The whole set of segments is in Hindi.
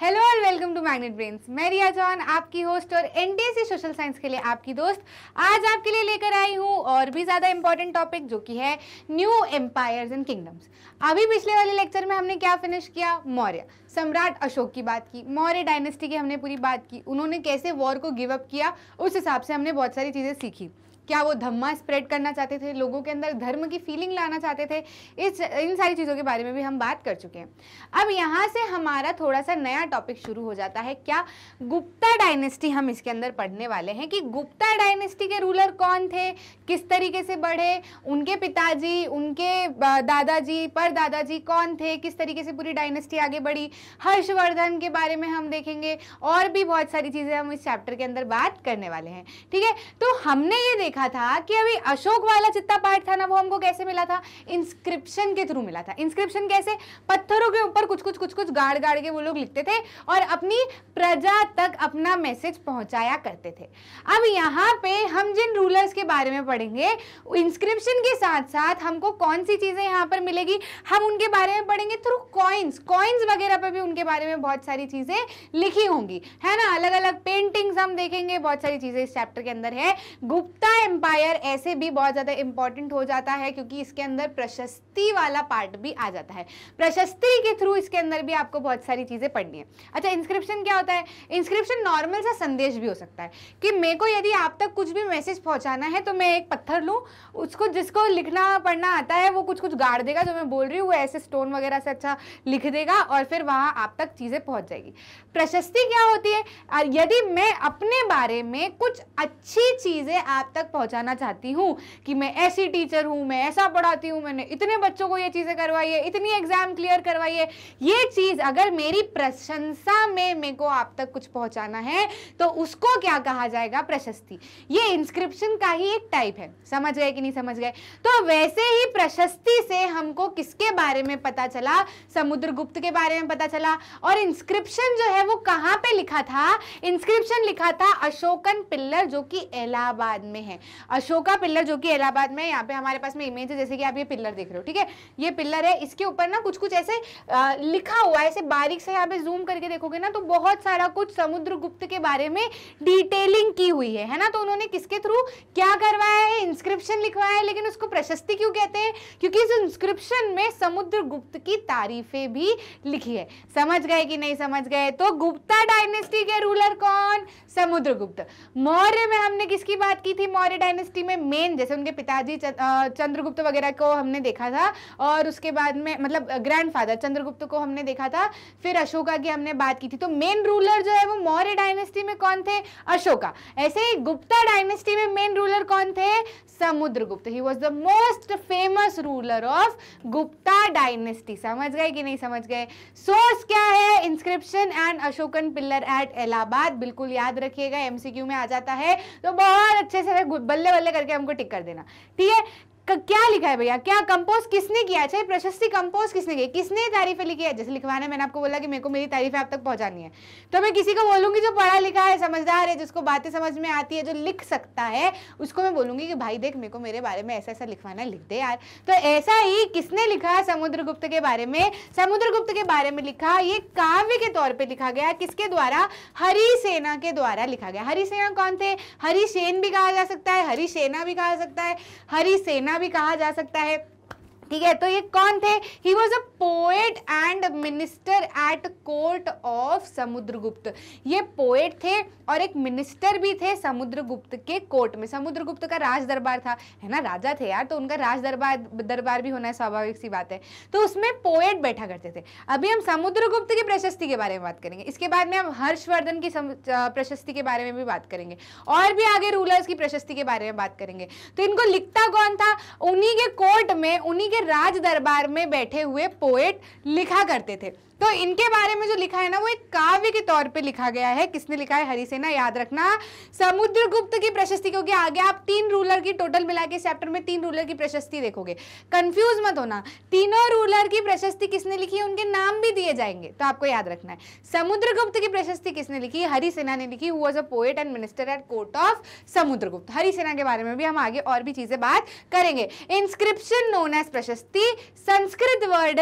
हेलो और वेलकम टू मैग्नेट ब्रेन्स मैं रिया जॉन आपकी होस्ट और एनडीएसी सोशल साइंस के लिए आपकी दोस्त आज आपके लिए लेकर आई हूँ और भी ज़्यादा इंपॉर्टेंट टॉपिक जो कि है न्यू एम्पायर्स एंड किंगडम्स अभी पिछले वाले लेक्चर में हमने क्या फिनिश किया मौर्य सम्राट अशोक की बात की मौर्य डायनेस्टी की हमने पूरी बात की उन्होंने कैसे वॉर को गिव अप किया उस हिसाब से हमने बहुत सारी चीज़ें सीखी क्या वो धम्मा स्प्रेड करना चाहते थे लोगों के अंदर धर्म की फीलिंग लाना चाहते थे इस इन सारी चीज़ों के बारे में भी हम बात कर चुके हैं अब यहाँ से हमारा थोड़ा सा नया टॉपिक शुरू हो जाता है क्या गुप्ता डायनेस्टी हम इसके अंदर पढ़ने वाले हैं कि गुप्ता डायनेस्टी के रूलर कौन थे किस तरीके से बढ़े उनके पिताजी उनके दादाजी पर दादाजी कौन थे किस तरीके से पूरी डायनेस्टी आगे बढ़ी हर्षवर्धन के बारे में हम देखेंगे और भी बहुत सारी चीज़ें हम इस चैप्टर के अंदर बात करने वाले हैं ठीक है तो हमने ये देखा था कि अभी अशोक वाला जितना पार्ट था ना वो हमको कैसे मिला था इंस्क्रिप्शन के थ्रू मिला था इंस्क्रिप्शन कैसे पत्थरों के ऊपर कुछ कुछ कुछ कुछ गाड़ गाड़ के वो लोग लिखते थे और अपनी प्रजा तक अपना मैसेज पहुंचाया करते थे अब यहाँ पे हम जिन रूलर्स के बारे में पढ़ेंगे इंस्क्रिप्शन के साथ साथ हमको कौन सी चीज़ें यहाँ पर मिलेगी हम उनके बारे में पढ़ेंगे थ्रू कॉइन्स कॉइन्स वगैरह पर भी उनके बारे में बहुत सारी चीज़ें लिखी होंगी है ना अलग अलग पेंटिंग्स हम देखेंगे बहुत सारी चीज़ें इस चैप्टर के अंदर है गुप्ता एम्पायर ऐसे भी बहुत ज़्यादा इंपॉर्टेंट हो जाता है क्योंकि इसके अंदर प्रशस्ति वाला पार्ट भी आ जाता है प्रशस्ति के थ्रू इसके अंदर भी आपको बहुत सारी चीज़ें पढ़नी है अच्छा इंस्क्रिप्शन क्या होता है इंस्क्रिप्शन नॉर्मल सा संदेश भी हो सकता है कि मेरे को यदि आप तक कुछ भी मैसेज पहुंचाना है तो मैं एक पत्थर लूँ उसको जिसको लिखना पढ़ना आता है वो कुछ कुछ गाड़ देगा जो मैं बोल रही हूँ वो ऐसे स्टोन वगैरह से अच्छा लिख देगा और फिर वहाँ आप तक चीज़ें पहुंच जाएगी प्रशस्ति क्या होती है यदि मैं अपने बारे में कुछ अच्छी चीज़ें आप तक पहुंचाना चाहती हूँ कि मैं ऐसी टीचर हूँ मैं ऐसा पढ़ाती हूँ मैंने इतने बच्चों को ये चीज़ें करवाई है इतनी एग्ज़ाम क्लियर करवाई है ये चीज़ अगर मेरी प्रशंसा में मेरे को आप तक कुछ पहुँचाना है तो उसको क्या कहा जाएगा प्रशस्ति ये इंस्क्रिप्शन का ही एक टाइप है समझ गए कि नहीं समझ गए तो वैसे ही प्रशस्ति से हमको किसके बारे में पता चला समुद्रगुप्त के बारे में पता चला और इंस्क्रिप्शन जो है वो कहाँ पे लिखा था इंस्क्रिप्शन लिखा था अशोकन पिल्लर जो कि इलाहाबाद में है अशोका पिल्लर जो कि इलाहाबाद में यहाँ पे हमारे पास में इमेज है जैसे कि आप ये पिल्लर देख रहे हो ठीक है ये पिल्लर है इसके ऊपर ना कुछ कुछ ऐसे आ, लिखा हुआ है ऐसे बारीक से यहाँ पे जूम करके देखोगे ना तो बहुत सारा कुछ समुद्रगुप्त के बारे में डिटेलिंग की हुई है है ना तो उन्होंने किसके थ्रू क्या करवाया है इंस्क्रिप्शन लिखवाया है लेकिन उसको प्रशस्ति क्यों कहते हैं क्योंकि इस इंस्क्रिप्शन में समुद्रगुप्त की तारीफें भी लिखी है समझ गए कि नहीं समझ गए तो गुप्ता डायनेस्टी के रूलर कौन समुद्रगुप्त मौर्य में हमने किसकी बात की थी मौर्य मौर्य डायनेस्टी में मेन जैसे उनके पिताजी चंद्रगुप्त वगैरह को हमने देखा था और उसके बाद में मतलब ग्रैंडफादर चंद्रगुप्त को हमने देखा था फिर अशोका की हमने बात की थी तो मेन रूलर जो है वो मौर्य डायनेस्टी में कौन थे अशोका ऐसे ही गुप्ता डायनेस्टी में मेन रूलर कौन थे Samudragupta he was the most famous ruler of Gupta dynasty समझ गए कि नहीं समझ गए सोर्स क्या है inscription and Ashokan pillar at Allahabad बिल्कुल याद रखिएगा एमसीक्यू में आ जाता है तो बहुत अच्छे से बल्ले बल्ले करके हमको टिक कर देना ठीक है क्या लिखा है भैया क्या कंपोज किसने किया है चाहे प्रशस्ति कंपोज किसने की किसने तारीफ लिखी है जैसे लिखवाने मैंने आपको बोला कि मेरे को मेरी तारीफ आप तक पहुंचानी है तो मैं किसी को बोलूंगी जो पढ़ा लिखा है समझदार है जिसको बातें समझ में आती है जो लिख सकता है उसको मैं बोलूंगी कि भाई देख मेरे को मेरे बारे में ऐसा ऐसा लिखवाना लिख दे यार तो ऐसा ही किसने लिखा समुद्र के बारे में समुद्र के बारे में लिखा ये काव्य के तौर पर लिखा गया किसके द्वारा हरी सेना के द्वारा लिखा गया हरी सेना कौन थे हरी सेन भी कहा जा सकता है हरी सेना भी कहा जा सकता है हरी सेना भी कहा जा सकता है ठीक है तो ये कौन थे he was a poet and minister at court of Samudragupta ये पोएट थे और एक मिनिस्टर भी थे समुद्रगुप्त के कोर्ट में समुद्रगुप्त का राज दरबार था है ना राजा थे यार तो उनका राज दरबार दरबार भी होना स्वाभाविक सी बात है तो उसमें पोएट बैठा करते थे अभी हम समुद्रगुप्त की प्रशस्ति के बारे में बात करेंगे इसके बाद में हम हर्षवर्धन की प्रशस्ति के बारे में भी बात करेंगे और भी आगे रूलर्स की प्रशस्ति के बारे में बात करेंगे तो इनको लिखता कौन था उन्हीं के कोर्ट में उन्हीं के राज दरबार में बैठे हुए पोएट लिखा करते थे तो इनके बारे में जो लिखा है ना वो एक काव्य के तौर पे लिखा गया है किसने लिखा है हरिसेना याद रखना समुद्रगुप्त की प्रशस्ति क्योंकि आगे आप तीन रूलर की टोटल मिला के चैप्टर में तीन रूलर की प्रशस्ति देखोगे कंफ्यूज मत होना तीनों रूलर की प्रशस्ति किसने लिखी है उनके नाम भी दिए जाएंगे तो आपको याद रखना है समुद्रगुप्त की प्रशस्ति किसने लिखी हरिसेना ने लिखी was a poet and minister at court of Samudragupta Harisena के बारे में भी हम आगे और भी चीजें बात करेंगे inscription known as prashasti Sanskrit word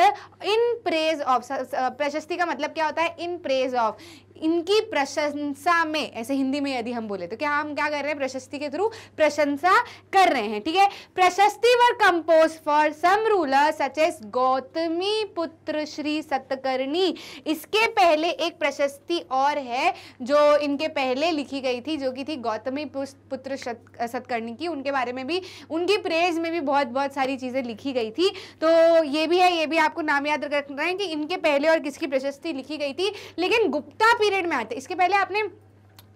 in praise of prashasti का मतलब क्या होता है इन प्रेज ऑफ इनकी प्रशंसा में ऐसे हिंदी में यदि हम बोले तो क्या हम क्या कर रहे हैं प्रशस्ति के थ्रू प्रशंसा कर रहे हैं ठीक है prashasti were compose for some ruler such as Gautamiputra Shri Satakarni इसके पहले एक प्रशस्ति और है जो इनके पहले लिखी गई थी जो कि थी गौतमी पुत्र सतकर्णी की उनके बारे में भी उनकी प्रेज में भी बहुत बहुत सारी चीज़ें लिखी गई थी तो ये भी है ये भी आपको नाम याद रखना है कि इनके पहले और किसकी प्रशस्ति लिखी गई थी लेकिन गुप्ता पीरियड पीरियड में आते इसके पहले आपने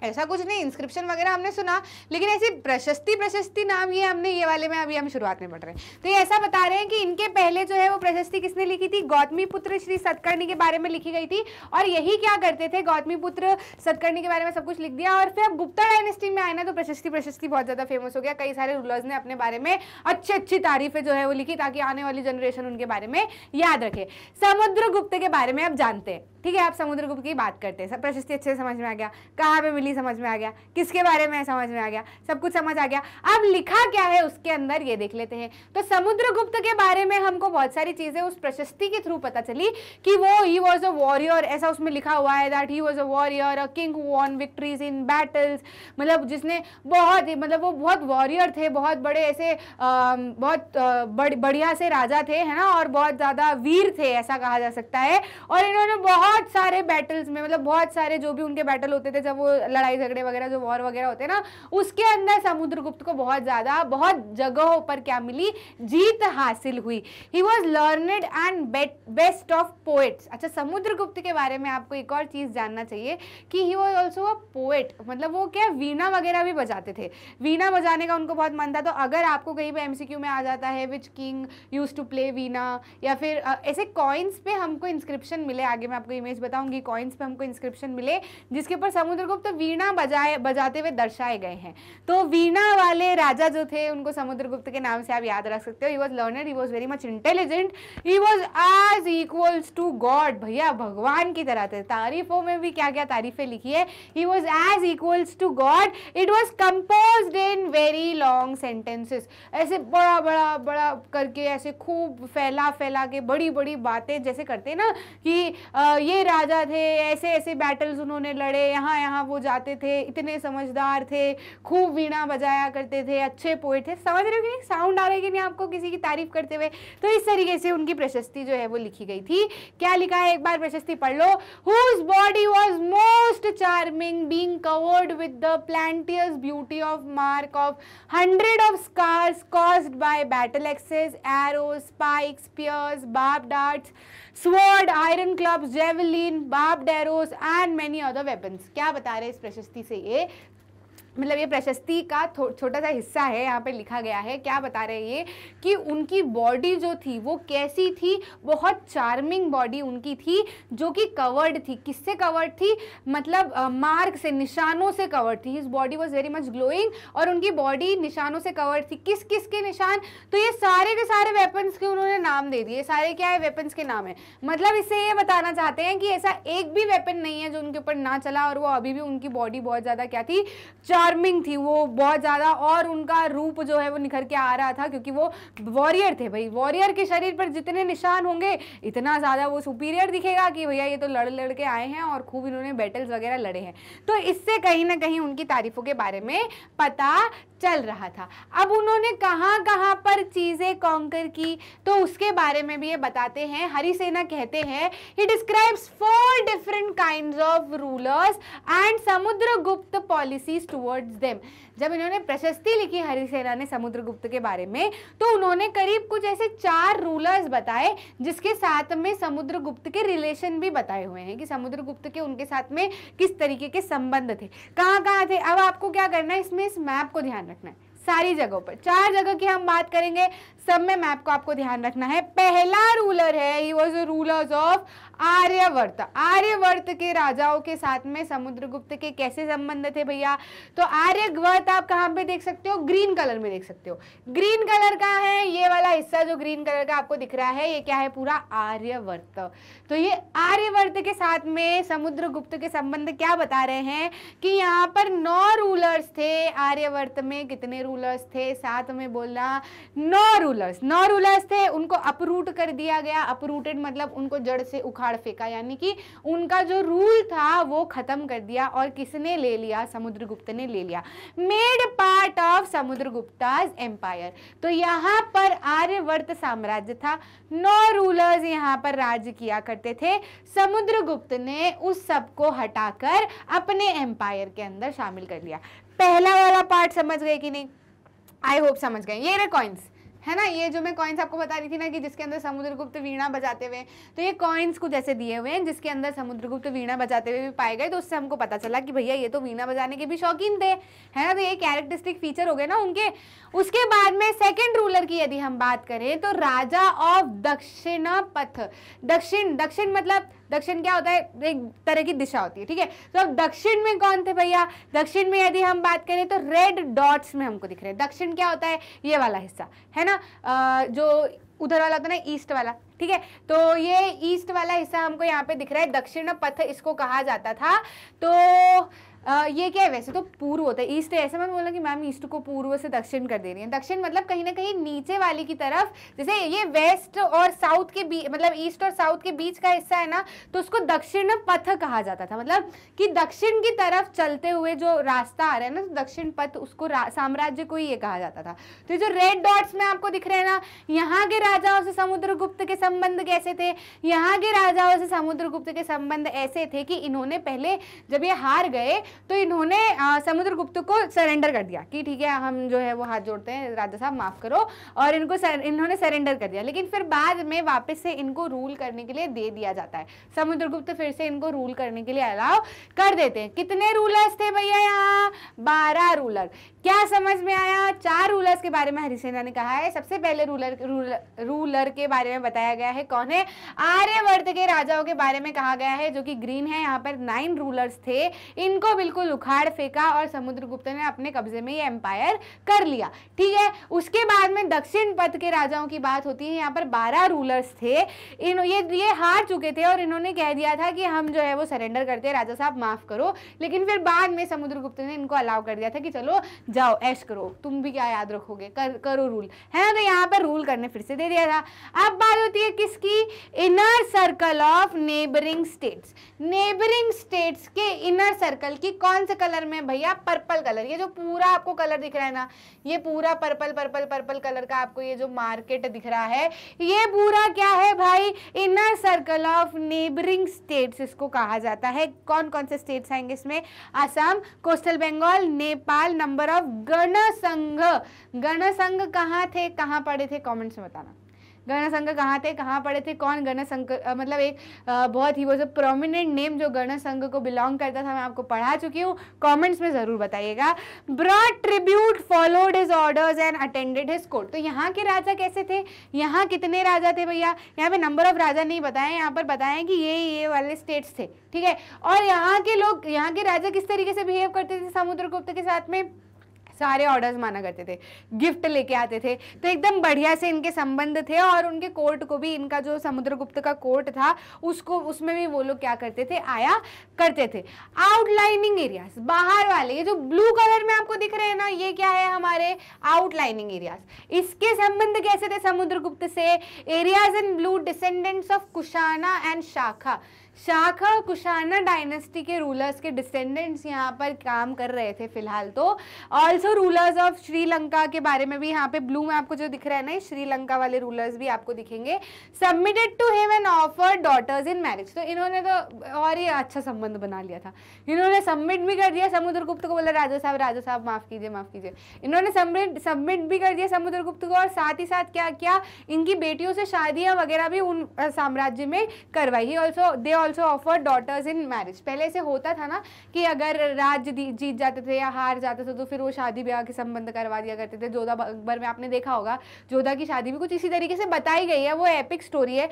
ऐसा कुछ नहीं इंस्क्रिप्शन वगैरह हमने सुना लेकिन ऐसी प्रशस्ति प्रशस्ति नाम ये हमने ये वाले में अभी हम शुरुआत में पढ़ रहे हैं तो ये ऐसा बता रहे हैं कि इनके पहले जो है वो प्रशस्ति किसने लिखी थी गौतमी पुत्र श्री सतकर्णी के बारे में लिखी गई थी और यही क्या करते थे गौतमी पुत्र सतकर्णी के बारे में सब कुछ लिख दिया और फिर गुप्ता डायनेस्टी में आए ना तो प्रशस्ति प्रशस्ति बहुत ज़्यादा फेमस हो गया कई सारे रूलर्स ने अपने बारे में अच्छी अच्छी तारीफें जो है वो लिखी ताकि आने वाली जनरेशन उनके बारे में याद रखे समुद्र के बारे में आप जानते हैं ठीक है आप समुद्र की बात करते हैं प्रशस्ति अच्छे से समझ में आ गया कहाँ पे मिली समझ में आ गया किसके बारे में समझ में आ गया सब कुछ समझ आ गया अब लिखा क्या है उसके अंदर ये देख लेते हैं तो समुद्रगुप्त के बारे में हमको बहुत सारी चीज़ें उस प्रशस्ति के थ्रू पता चली कि वो ही वॉज अ वॉरियर ऐसा उसमें लिखा हुआ है that he was a warrior a king won victories in battles मतलब जिसने बहुत मतलब वो बहुत वॉरियर थे बहुत बड़े ऐसे बहुत बढ़िया से राजा थे है ना और बहुत ज़्यादा वीर थे ऐसा कहा जा सकता है और इन्होंने बहुत सारे बैटल्स में मतलब बहुत सारे जो भी उनके बैटल होते थे जब वो लड़ाई झगड़े वगैरह जो वॉर वगैरह होते हैं ना उसके अंदर समुद्रगुप्त को बहुत ज़्यादा बहुत जगहों पर क्या मिली जीत हासिल हुई he was learned and best of poets अच्छा समुद्रगुप्त के बारे में आपको एक और चीज़ जानना चाहिए कि he was also a poet मतलब वो क्या वीणा वगैरह भी बजाते थे वीणा बजाने का उनको बहुत मन था तो अगर आपको कहीं पर एमसीक्यू में आ जाता है which king use to play veena या फिर ऐसे कॉइन्स पे हमको इंस्क्रिप्शन मिले आगे मैं आपको इमेज बताऊंगी कॉइन्स पे हमको इंस्क्रिप्शन मिले जिसके ऊपर समुद्रगुप्त तो वीणा बजाए बजाते हुए दर्शाए गए हैं तो वीणा वाले राजा जो थे उनको समुद्रगुप्त के नाम से आप याद रख सकते हो he was learner he was very much intelligent he was as equals to god भैया भगवान की तरह थे तारीफों में भी क्या क्या तारीफें लिखी है he was as equals to god it was compose in very long sentences ऐसे बड़ा बड़ा बड़ा करके ऐसे खूब फैला फैला के बड़ी बड़ी बातें जैसे करते हैं ना कि आ, ये राजा थे ऐसे ऐसे बैटल्स उन्होंने लड़े यहाँ यहाँ वो जा गाते थे इतने समझदार थे खूब वीणा बजाया करते थे अच्छे पोइट थे समझ रहे हो कि नहीं साउंड आ रहा है कि नहीं आपको किसी की तारीफ करते हुए तो इस तरीके से उनकी प्रशस्ति जो है वो लिखी गई थी क्या लिखा है एक बार प्रशस्ति पढ़ लो whose body was most charming being covered with the plenteous beauty of mark of hundred of scars cause by battle axes arrow spikes pierce barb darts sword iron club javelin बाप arrows and many other weapons क्या बता रहे इस प्रशस्ति से ये मतलब ये प्रशस्ति का छोटा सा हिस्सा है यहाँ पे लिखा गया है क्या बता रहे हैं ये कि उनकी बॉडी जो थी वो कैसी थी बहुत चार्मिंग बॉडी उनकी थी जो कि कवर्ड थी किससे कवर्ड थी मतलब मार्क से निशानों से कवर्ड थी his body was very much glowing और उनकी बॉडी निशानों से कवर्ड थी किस किस के निशान तो ये सारे के सारे वेपन्स के उन्होंने नाम दे दिए सारे क्या है वेपन्स के नाम है मतलब इससे ये बताना चाहते हैं कि ऐसा एक भी वेपन नहीं है जो उनके ऊपर ना चला और वो अभी भी उनकी बॉडी बहुत ज़्यादा क्या थी चार चार्मिंग थी वो बहुत ज़्यादा और उनका रूप जो है वो निखर के आ रहा था क्योंकि वो वॉरियर थे भाई वॉरियर के शरीर पर जितने निशान होंगे इतना ज़्यादा वो सुपीरियर दिखेगा कि भैया ये तो लड़ लड़ के आए हैं और खूब इन्होंने बैटल्स वगैरह लड़े हैं तो इससे कहीं ना कहीं उनकी तारीफों के बारे में पता चल रहा था अब उन्होंने कहाँ कहाँ पर चीज़ें कॉन्कर की तो उसके बारे में भी ये बताते हैं हरिसेना कहते हैं ही describes four different kind of rulers and Samudragupta policies toward towards them जब इन्होंने प्रशस्ति लिखी हरिसेना ने समुद्रगुप्त के बारे में तो उन्होंने करीब कुछ ऐसे चार रूलर्स बताए जिसके साथ में समुद्रगुप्त के रिलेशन भी बताए हुए हैं कि समुद्रगुप्त के उनके साथ में किस तरीके के संबंध थे कहाँ कहाँ थे अब आपको क्या करना है इसमें इस मैप को ध्यान रखना है सारी जगहों पर चार जगह की हम बात करेंगे सब में मैप को आपको ध्यान रखना है पहला रूलर है he was rulers of Aryavarta Aryavarta के राजाओं के साथ में समुद्रगुप्त के कैसे संबंध थे भैया तो आर्यवर्त आप कहां पे देख सकते हो ग्रीन कलर में देख सकते हो ग्रीन कलर का है ये वाला हिस्सा जो ग्रीन कलर का आपको दिख रहा है ये क्या है पूरा आर्यवर्त तो ये आर्यवर्त के साथ में समुद्रगुप्त के संबंध क्या बता रहे हैं कि यहाँ पर नौ रूलर्स थे आर्यवर्त में कितने रूलर्स थे साथ में बोलना नौ रूलर्स नौ रूलर्स थे उनको अपरूट कर दिया गया अपरूटेड मतलब उनको जड़ से उखाड़ उखाड़ फेंका यानी कि उनका जो रूल था वो ख़त्म कर दिया और किसने ले लिया समुद्रगुप्त ने ले लिया made part of Samudragupta's empire तो यहाँ पर आर्यवर्त साम्राज्य था नौ रूलर्स यहाँ पर राज किया करते थे समुद्रगुप्त ने उस सब को हटाकर अपने एम्पायर के अंदर शामिल कर लिया पहला वाला पार्ट समझ गए कि नहीं आई होप समझ गए ये रे कॉइन्स है ना ये जो मैं कॉइन्स आपको बता रही थी ना कि जिसके अंदर समुद्रगुप्त वीणा बजाते हुए तो ये कॉइन्स कुछ ऐसे दिए हुए हैं जिसके अंदर समुद्रगुप्त वीणा बजाते हुए भी पाए गए तो उससे हमको पता चला कि भैया ये तो वीणा बजाने के भी शौकीन थे है ना तो ये कैरेक्टरिस्टिक फीचर हो गए ना उनके उसके बाद में सेकेंड रूलर की यदि हम बात करें तो राजा ऑफ दक्षिणा दक्षिण दक्षिण मतलब दक्षिण क्या होता है एक तरह की दिशा होती है ठीक है तो अब दक्षिण में कौन थे भैया दक्षिण में यदि हम बात करें तो रेड डॉट्स में हमको दिख रहे हैं दक्षिण क्या होता है ये वाला हिस्सा है ना आ, जो उधर वाला होता है ना ईस्ट वाला ठीक है तो ये ईस्ट वाला हिस्सा हमको यहाँ पे दिख रहा है दक्षिण पथ इसको कहा जाता था तो ये क्या है वैसे तो पूर्व होता है ईस्ट ऐसे मैं बोला कि मैम ईस्ट को पूर्व से दक्षिण कर दे रही है दक्षिण मतलब कहीं ना कहीं नीचे वाले की तरफ जैसे ये वेस्ट और साउथ के बीच मतलब ईस्ट और साउथ के बीच का हिस्सा है ना तो उसको दक्षिण पथ कहा जाता था मतलब कि दक्षिण की तरफ चलते हुए जो रास्ता आ रहा है ना तो दक्षिण पथ उसको साम्राज्य को ही ये कहा जाता था तो जो रेड डॉट्स में आपको दिख रहे हैं ना यहाँ के राजाओं से गुप्त के संबंध कैसे थे यहाँ के राजाओं से गुप्त के संबंध ऐसे थे कि इन्होंने पहले जब ये हार गए तो इन्होंने समुद्रगुप्त को सरेंडर कर दिया कि ठीक है हम जो है वो हाथ जोड़ते हैं राजा साहब माफ़ करो और इनको सर, इन्होंने सरेंडर कर दिया लेकिन फिर बाद में वापस से इनको रूल करने के लिए दे दिया जाता है समुद्रगुप्त फिर से इनको रूल करने के लिए अलाव कर देते हैं कितने रूलर्स थे भैया यहाँ बारह रूलर क्या समझ में आया चार रूलर्स के बारे में हरिसेना ने कहा है सबसे पहले रूलर रूलर के बारे में बताया गया है कौन है आर्यवर्त के राजाओं के बारे में कहा गया है जो कि ग्रीन है यहाँ पर नाइन रूलर्स थे इनको बिल्कुल उखाड़ फेंका और समुद्रगुप्त ने अपने कब्जे में ये एम्पायर कर लिया ठीक है उसके बाद में दक्षिण पथ के राजाओं की बात होती है यहाँ पर बारह रूलर्स थे इन ये ये हार चुके थे और इन्होंने कह दिया था कि हम जो है वो सरेंडर करते हैं राजा साहब माफ़ करो लेकिन फिर बाद में समुद्रगुप्त ने इनको अलाउ कर दिया था कि चलो जाओ ऐश करो तुम भी क्या याद रखोगे कर करो रूल है ना तो यहाँ पर रूल करने फिर से दे दिया था अब बात होती है किसकी inner circle of neighbouring states neighbouring states के इनर सर्कल की कि कौन से कलर में भैया पर्पल कलर ये जो पूरा आपको कलर दिख रहा है ना ये पूरा पर्पल पर्पल पर्पल कलर का आपको ये जो मार्केट दिख रहा है ये पूरा क्या है भाई inner circle of neighbouring states इसको कहा जाता है कौन कौन से स्टेट्स आएंगे इसमें Assam coastal Bengal Nepal number of gana sangha गण संघ कहाँ थे कहाँ पड़े थे कॉमेंट्स में बताना गणसंघ कहाँ थे कहाँ पड़े थे कौन गणसंघ मतलब एक बहुत ही वो जो प्रोमिनेंट नेम जो गणसंघ को बिलोंग करता था मैं आपको पढ़ा चुकी हूँ कमेंट्स में ज़रूर बताइएगा brought tribute followed his orders and attended his court तो यहाँ के राजा कैसे थे यहाँ कितने राजा थे भैया यहाँ पे नंबर ऑफ राजा नहीं बताए यहाँ पर बताएं कि ये ये वाले स्टेट्स थे ठीक है और यहाँ के लोग यहाँ के राजा किस तरीके से बिहेव करते थे समुद्रगुप्त के साथ में सारे ऑर्डर्स माना करते थे गिफ्ट लेके आते थे तो एकदम बढ़िया से इनके संबंध थे और उनके कोर्ट को भी इनका जो समुद्रगुप्त का कोर्ट था उसको उसमें भी वो लोग क्या करते थे आया करते थे आउटलाइनिंग एरियाज बाहर वाले ये जो ब्लू कलर में आपको दिख रहे हैं ना ये क्या है हमारे आउटलाइनिंग एरियाज इसके संबंध कैसे थे समुद्रगुप्त से areas in blue descendants of Kushana and Shaka Shaka Kushana dynasty के रूलर्स के डिसेंडेंट्स यहाँ पर काम कर रहे थे फिलहाल तो ऑल्सो रूलर्स ऑफ श्रीलंका के बारे में भी यहाँ पे ब्लू में आपको जो दिख रहा है ना श्रीलंका वाले रूलर्स भी आपको दिखेंगे submitted to him and offer daughters in marriage तो इन्होंने तो और ही अच्छा संबंध बना लिया था इन्होंने सबमिट भी कर दिया समुद्र को बोला राजा साहब राजा साहब माफ़ कीजिए माफ़ कीजिए इन्होंने सबमिट भी कर दिया समुद्रगुप्त को और साथ ही साथ क्या किया इनकी बेटियों से शादियाँ वगैरह भी उन साम्राज्य में करवाई also they also offer daughters in marriage पहले ऐसे होता था ना कि अगर राज जीत जाते थे या हार जाते थे तो फिर वो शादी ब्याह के संबंध करवा दिया करते थे जोधा अकबर में आपने देखा होगा जोधा की शादी भी कुछ इसी तरीके से बताई गई है वो एपिक स्टोरी है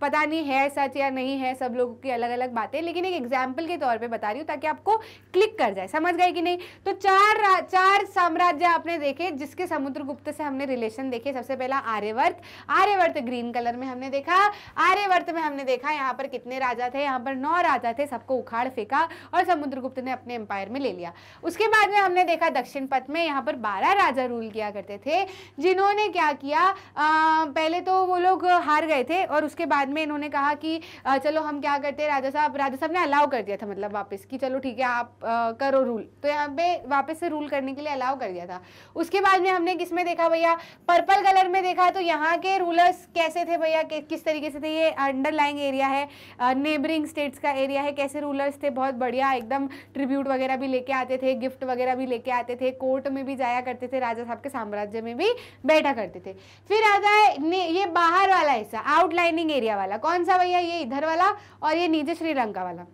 पता नहीं है सच या नहीं है सब लोगों की अलग अलग बातें लेकिन एक एग्जाम्पल के तौर पर बता रही हूँ ताकि आपको क्लिक कर जाए समझ गए कि नहीं तो चार चार साम्राज्य आपने देखे जिसके समुद्रगुप्त से हमने रिलेशन देखे सबसे पहला आर्यवर्त आर्यवर्त ग्रीन कलर में हमने देखा आर्यवर्त में हमने देखा यहाँ पर कितने राज राजा थे यहाँ पर नौ राजा थे सबको उखाड़ फेंका और समुद्रगुप्त ने अपने एम्पायर में ले लिया उसके बाद में हमने देखा दक्षिण पथ में यहाँ पर बारह राजा रूल किया करते थे जिन्होंने क्या किया आ, पहले तो वो लोग हार गए थे और उसके बाद में इन्होंने कहा कि आ, चलो हम क्या करते हैं राजा साहब राजा साहब ने अलाउ कर दिया था मतलब वापस कि चलो ठीक है आप आ, करो रूल तो यहाँ पे वापस से रूल करने के लिए अलाउ कर दिया था उसके बाद में हमने किस में देखा भैया पर्पल कलर में देखा तो यहाँ के रूलर्स कैसे थे भैया किस तरीके से थे ये अंडरलाइंग एरिया है नेबरिंग स्टेट्स का एरिया है कैसे रूलर्स थे बहुत बढ़िया एकदम ट्रिब्यूट वगैरह भी लेके आते थे गिफ्ट वगैरह भी लेके आते थे कोर्ट में भी जाया करते थे राजा साहब के साम्राज्य में भी बैठा करते थे फिर आता है ये बाहर वाला हिस्सा आउटलाइनिंग एरिया वाला कौन सा भैया ये इधर वाला और ये नीचे श्रीलंका वाला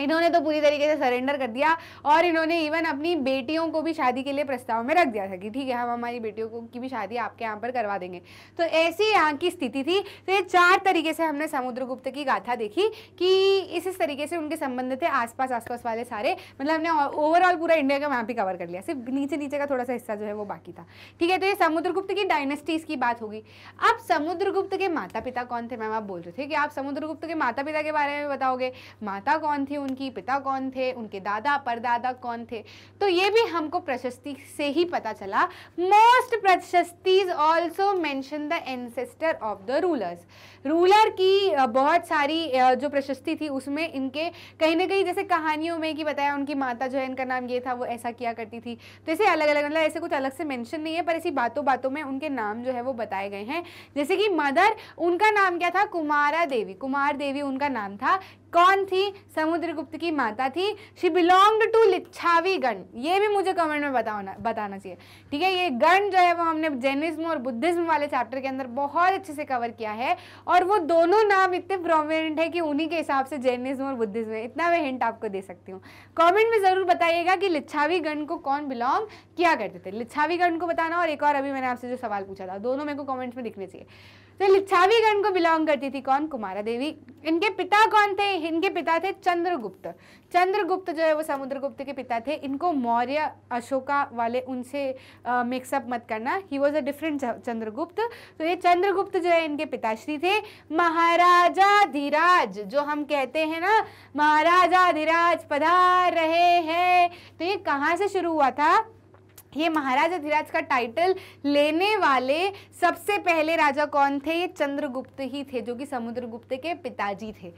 इन्होंने तो पूरी तरीके से सरेंडर कर दिया और इन्होंने इवन अपनी बेटियों को भी शादी के लिए प्रस्ताव में रख दिया था कि ठीक है हम हमारी बेटियों को की भी शादी आपके यहाँ पर करवा देंगे तो ऐसी यहाँ की स्थिति थी तो ये चार तरीके से हमने समुद्रगुप्त की गाथा देखी कि इस इस तरीके से उनके संबंध थे आसपास आसपास वाले सारे मतलब हमने ओवरऑल पूरा इंडिया का मैप ही कवर कर लिया सिर्फ नीचे नीचे का थोड़ा सा हिस्सा जो है वो बाकी था ठीक है तो ये समुद्रगुप्त की डायनेस्टीज़ की बात होगी अब समुद्रगुप्त के माता पिता कौन थे मैम आप बोल रहे थे कि आप समुद्रगुप्त के माता पिता के बारे में बताओगे माता कौन थी उनकी पिता कौन थे उनके दादा परदादा कौन थे तो ये भी हमको प्रशस्ति से ही पता चला most prashastis also mention the ancestor of the rulers ruler की बहुत सारी जो प्रशस्ति थी उसमें इनके कहीं ना कहीं जैसे कहानियों में कि बताया उनकी माता जो है इनका नाम ये था वो ऐसा किया करती थी तो ऐसे अलग अलग मतलब ऐसे कुछ अलग से मैंशन नहीं है पर ऐसी बातों बातों में उनके नाम जो है वो बताए गए हैं जैसे कि मदर उनका नाम क्या था कुमारा देवी कुमार देवी उनका नाम था कौन थी समुद्रगुप्त की माता थी शी बिलोंग टू लिच्छावी गण ये भी मुझे कमेंट में बताना बताना चाहिए ठीक है ये गण जो है वो हमने जैनिज्म और बुद्धिज्म वाले चैप्टर के अंदर बहुत अच्छे से कवर किया है और वो दोनों नाम इतने प्रोमिनेंट है कि उन्हीं के हिसाब से जैनिज्म और बुद्धिज्म है इतना मैं हिंट आपको दे सकती हूँ कॉमेंट में ज़रूर बताइएगा कि लिच्छावी गण को कौन बिलोंग किया करते थे लिच्छावी गण को बताना और एक और अभी मैंने आपसे जो सवाल पूछा था दोनों मेरे को कॉमेंट्स में दिखने चाहिए तो लिच्छावी गण को बिलोंग करती थी कौन कुमारा देवी इनके पिता कौन थे इनके पिता थे चंद्रगुप्त चंद्रगुप्त जो है वो समुद्रगुप्त के पिता थे इनको मौर्य अशोका वाले उनसे मिक्सअप मत करना he was a different Chandragupta तो ये चंद्रगुप्त जो है इनके पिताश्री थे महाराजा धीराज जो हम कहते हैं ना महाराजा धीराज पधार रहे हैं तो ये कहाँ से शुरू हुआ था ये महाराजा धीराज का टाइटल लेने वाले सबसे पहले राजा कौन थे ये चंद्रगुप्त ही थे जो कि समुद्रगुप्त के पिताजी थे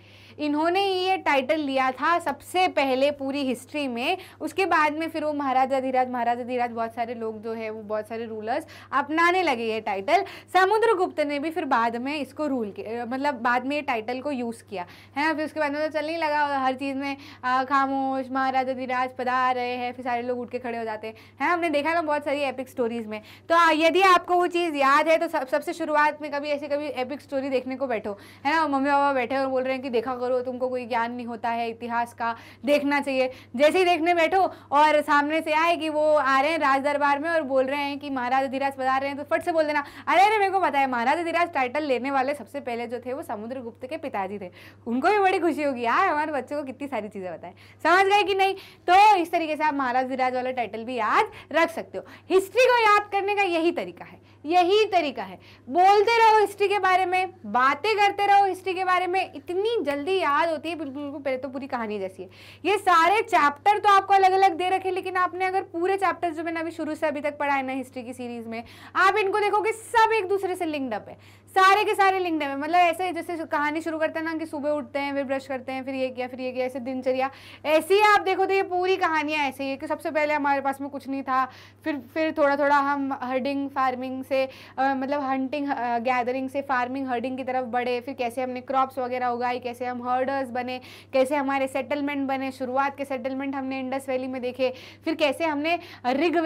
इन्होंने ये टाइटल लिया था सबसे पहले पूरी हिस्ट्री में उसके बाद में फिर वो महाराजा धीराज महाराजा धीराज बहुत सारे लोग जो है वो बहुत सारे रूलर्स अपनाने लगे ये टाइटल समुद्रगुप्त ने भी फिर बाद में इसको रूल मतलब बाद में ये टाइटल को यूज़ किया है ना फिर उसके बाद में तो चलने लगा हर चीज़ में खामोश महाराजा धीराज पदा रहे हैं फिर सारे लोग उठ के खड़े हो जाते हैं हमने देखा ना बहुत सारी एपिक स्टोरीज़ में तो यदि आपको वो चीज़ याद है तो सबसे शुरुआत में कभी ऐसी कभी एपिक स्टोरी देखने को बैठो है ना मम्मी पापा बैठे और बोल रहे हैं कि देखा करो तुमको कोई ज्ञान नहीं होता है इतिहास का देखना चाहिए जैसे ही देखने बैठो और सामने से आए कि वो आ रहे हैं राज दरबार में और बोल रहे हैं कि महाराज अधिराज बता रहे हैं तो फट से बोल देना अरे अरे मेरे को पता है महाराज अधिराज टाइटल लेने वाले सबसे पहले जो थे वो समुद्र के पिताजी थे उनको भी बड़ी खुशी होगी यार हमारे बच्चों को कितनी सारी चीज़ें बताएं समझ गए कि नहीं तो इस तरीके से आप महाराज अधिराज वाला टाइटल भी याद रख सकते हो हिस्ट्री को याद करने का यही तरीका है यही तरीका है बोलते रहो हिस्ट्री के बारे में बातें करते रहो हिस्ट्री के बारे में इतनी जल्दी याद होती है बिल्कुल बिल्कुल पहले तो पूरी कहानी जैसी है ये सारे चैप्टर तो आपको अलग अलग दे रखे लेकिन आपने अगर पूरे चैप्टर जो मैंने अभी शुरू से अभी तक पढ़ा है ना हिस्ट्री की सीरीज में आप इनको देखोगे सब एक दूसरे से लिंकडअप है सारे के सारे लिंक्ड में मतलब ऐसे जैसे कहानी शुरू करते हैं ना कि सुबह उठते हैं फिर ब्रश करते हैं फिर ये किया फिर ये किया ऐसे दिनचर्या ऐसी ही आप देखो तो ये पूरी कहानियाँ ऐसे ही है कि सबसे पहले हमारे पास में कुछ नहीं था फिर फिर थोड़ा थोड़ा हम हर्डिंग फार्मिंग से आ, मतलब हंटिंग गैदरिंग से फार्मिंग हर्डिंग की तरफ बढ़े फिर कैसे हमने क्रॉप्स वगैरह उगाई कैसे हम हर्डर्स बने कैसे हमारे सेटलमेंट बने शुरुआत के सेटलमेंट हमने इंडस वैली में देखे फिर कैसे हमने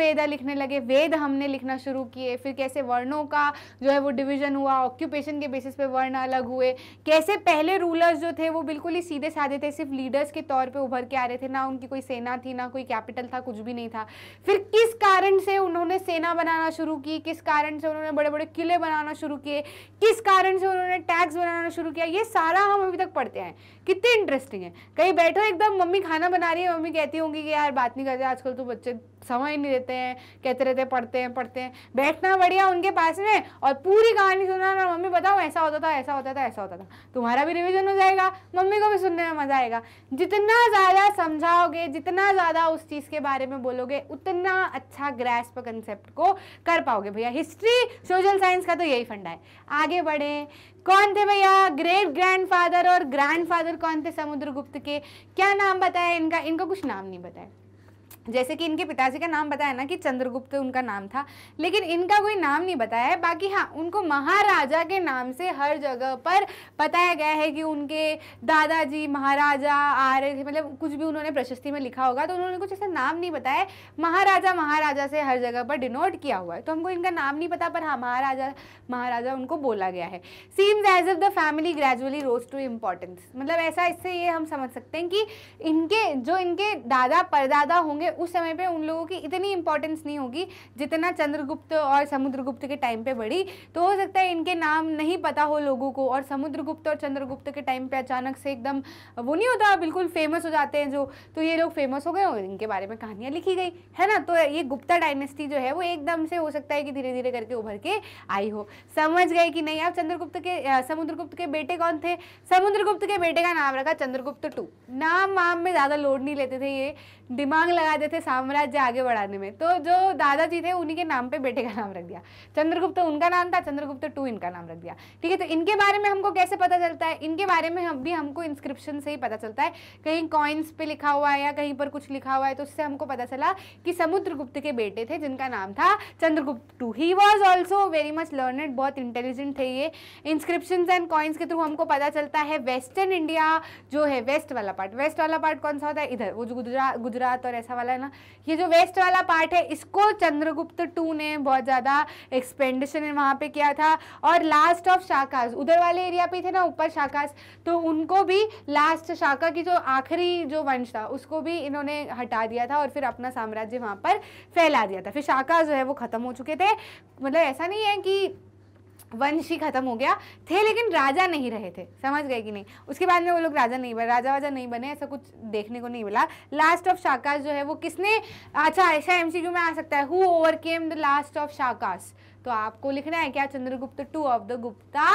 वेदा लिखने लगे वेद हमने लिखना शुरू किए फिर कैसे वर्णों का जो है वो डिविज़न हुआ ऑक्यूपेशन के बेसिस पे वर्ण अलग हुए कैसे पहले रूलर्स जो थे वो बिल्कुल ही सीधे साधे थे सिर्फ लीडर्स के तौर पे उभर के आ रहे थे ना उनकी कोई सेना थी ना कोई कैपिटल था कुछ भी नहीं था फिर किस कारण से उन्होंने सेना बनाना शुरू की किस कारण से उन्होंने बड़े बड़े किले बनाना शुरू किए किस कारण से उन्होंने टैक्स बनाना शुरू किया ये सारा हम अभी तक पढ़ते हैं कितनी इंटरेस्टिंग है कहीं बैठो एकदम मम्मी खाना बना रही है मम्मी कहती होंगी कि यार बात नहीं करते आजकल तो बच्चे समय नहीं देते हैं कहते रहते हैं पढ़ते हैं पढ़ते हैं बैठना बढ़िया उनके पास में और पूरी कहानी सुनाना मम्मी बताओ ऐसा होता था ऐसा होता था ऐसा होता था तुम्हारा भी रिविजन हो जाएगा मम्मी को भी सुनने में मज़ा आएगा जितना ज़्यादा समझाओगे जितना ज़्यादा उस चीज़ के बारे में बोलोगे उतना अच्छा ग्रेस्प कंसेप्ट को कर पाओगे भैया हिस्ट्री सोशल साइंस का तो यही फंडा है आगे बढ़ें कौन थे भैया ग्रेट ग्रैंडफादर और ग्रैंडफादर कौन थे समुद्रगुप्त के क्या नाम बताया इनका इनको कुछ नाम नहीं बताया जैसे कि इनके पिताजी का नाम बताया ना कि चंद्रगुप्त उनका नाम था लेकिन इनका कोई नाम नहीं बताया है बाकी हाँ उनको महाराजा के नाम से हर जगह पर बताया गया है कि उनके दादाजी महाराजा आ रहे थे मतलब कुछ भी उन्होंने प्रशस्ति में लिखा होगा तो उन्होंने कुछ ऐसा नाम नहीं बताया महाराजा महाराजा से हर जगह पर डिनोट किया हुआ है तो हमको इनका नाम नहीं पता पर हाँ महाराजा महाराजा उनको बोला गया है seems as if the family gradually rose to importance मतलब ऐसा इससे ये हम समझ सकते हैं कि इनके जो इनके दादा परदादा होंगे उस समय पे उन लोगों की इतनी इंपॉर्टेंस नहीं होगी जितना चंद्रगुप्त और समुद्रगुप्त के टाइम पे बढ़ी तो हो सकता है इनके नाम नहीं पता हो लोगों को और समुद्रगुप्त और चंद्रगुप्त के टाइम पे अचानक से एकदम वो नहीं होता बिल्कुल फेमस हो जाते हैं जो तो ये लोग फेमस हो गए और इनके बारे में कहानियाँ लिखी गई है ना तो ये गुप्ता डायनेस्टी जो है वो एकदम से हो सकता है कि धीरे धीरे करके उभर के आई हो समझ गए कि नहीं आप चंद्रगुप्त के समुद्रगुप्त के बेटे कौन थे समुद्रगुप्त के बेटे का नाम रखा चंद्रगुप्त टू नाम वाम में ज़्यादा लोड नहीं लेते थे ये दिमाग लगा जाते थे साम्राज्य आगे बढ़ाने में तो जो दादाजी थे उन्हीं के नाम पे बेटे का नाम रख दिया चंद्रगुप्त तो उनका नाम था चंद्रगुप्त तो टू इनका नाम रख दिया ठीक है तो इनके बारे में हमको कैसे पता चलता है इनके बारे में हम भी हमको इंस्क्रिप्शन से ही पता चलता है कहीं कॉइन्स पे लिखा हुआ है या कहीं पर कुछ लिखा हुआ है तो उससे हमको पता चला कि समुद्रगुप्त के बेटे थे जिनका नाम था Chandragupta two he was also very much learned बहुत इंटेलिजेंट थे ये इंस्क्रिप्शन एंड कॉइन्स के थ्रू हमको पता चलता है वेस्टर्न इंडिया जो है वेस्ट वाला पार्ट वेस्ट वाला पार्ट कौन सा होता है इधर वो जो गुजरात गुजरात और ऐसा वाला वाला है ना ये जो वेस्ट वाला पार्ट है इसको चंद्रगुप्त टू ने बहुत ज़्यादा एक्सपेंडिशन वहाँ पे किया था और लास्ट ऑफ शाकाज उधर वाले एरिया पे थे ना ऊपर शाकाज तो उनको भी लास्ट शाका की जो आखिरी जो वंश था उसको भी इन्होंने हटा दिया था और फिर अपना साम्राज्य वहाँ पर फैला दिया था फिर शाका जो है वो ख़त्म हो चुके थे मतलब ऐसा नहीं है कि वंश ही खत्म हो गया थे लेकिन राजा नहीं रहे थे समझ गए कि नहीं उसके बाद में वो लोग राजा नहीं बने राजा वाजा नहीं बने ऐसा कुछ देखने को नहीं मिला लास्ट ऑफ शाकाश जो है वो किसने अच्छा ऐसा एमसीक्यू में आ सकता है who overcame the last of Shakas तो आपको लिखना है क्या Chandragupta two of the Gupta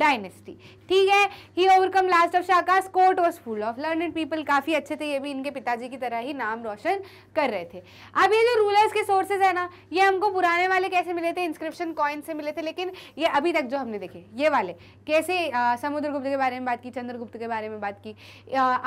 dynasty ठीक है he overcame last of Shakas court was full of learned people काफ़ी अच्छे थे ये भी इनके पिताजी की तरह ही नाम रोशन कर रहे थे अब ये जो रूलर्स के सोर्सेज है ना ये हमको पुराने वाले कैसे मिले थे इंस्क्रिप्शन कॉइन से मिले थे लेकिन ये अभी तक जो हमने देखे ये वाले कैसे समुद्रगुप्त के बारे में बात की चंद्रगुप्त के बारे में बात की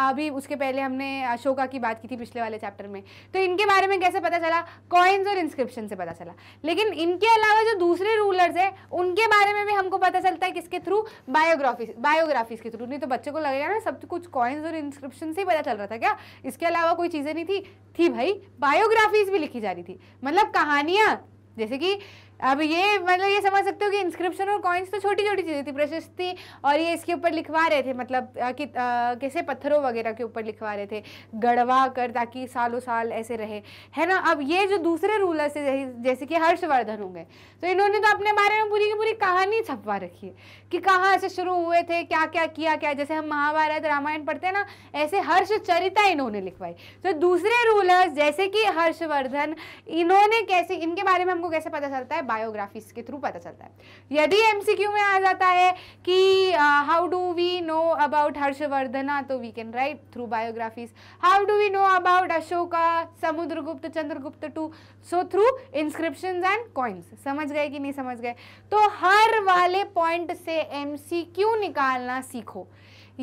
अभी उसके पहले हमने अशोका की बात की थी पिछले वाले चैप्टर में तो इनके बारे में कैसे पता चला कॉइन्स और इंस्क्रिप्शन से पता चला लेकिन इनके अलावा जो दूसरे रूलर्स हैं उनके बारे में भी हमको पता चलता है किसके थ्रू बायोग्राफीज बायोग्राफीज के थ्रू नहीं तो बच्चों को लगेगा ना सब कुछ कॉइन्स और इंस्क्रिप्शन से ही पता चल रहा था क्या इसके अलावा कोई चीज़ें नहीं थी थी भाई बायोग्राफीज भी लिखी जा रही थी मतलब कहानियाँ जैसे कि अब ये मतलब ये समझ सकते हो कि इंस्क्रिप्शन और कॉइन्स तो छोटी छोटी चीज़ें थी प्रशस्ति और ये इसके ऊपर लिखवा रहे थे मतलब कि कैसे पत्थरों वगैरह के ऊपर लिखवा रहे थे गड़वा कर ताकि सालों साल ऐसे रहे है ना अब ये जो दूसरे रूलर्स थे जैसे कि हर्षवर्धन होंगे तो इन्होंने तो अपने बारे में पूरी की पूरी कहानी छपवा रखी है कि कहाँ से शुरू हुए थे क्या क्या किया क्या जैसे हम महाभारत रामायण पढ़ते हैं ना ऐसे हर्ष चरिता इन्होंने लिखवाई तो दूसरे रूलर्स जैसे कि हर्षवर्धन इन्होंने कैसे इनके बारे में हमको कैसे पता चलता है बायोग्राफीज के थ्रू पता चलता है यदि एमसीक्यू में आ जाता है कि how do we know about Harshavardhana तो we can write through biographies how do we know about Ashoka Samudragupta Chandragupta two so through inscription and coins समझ गए कि नहीं समझ गए तो हर वाले पॉइंट से एमसीक्यू निकालना सीखो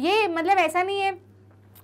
ये मतलब ऐसा नहीं है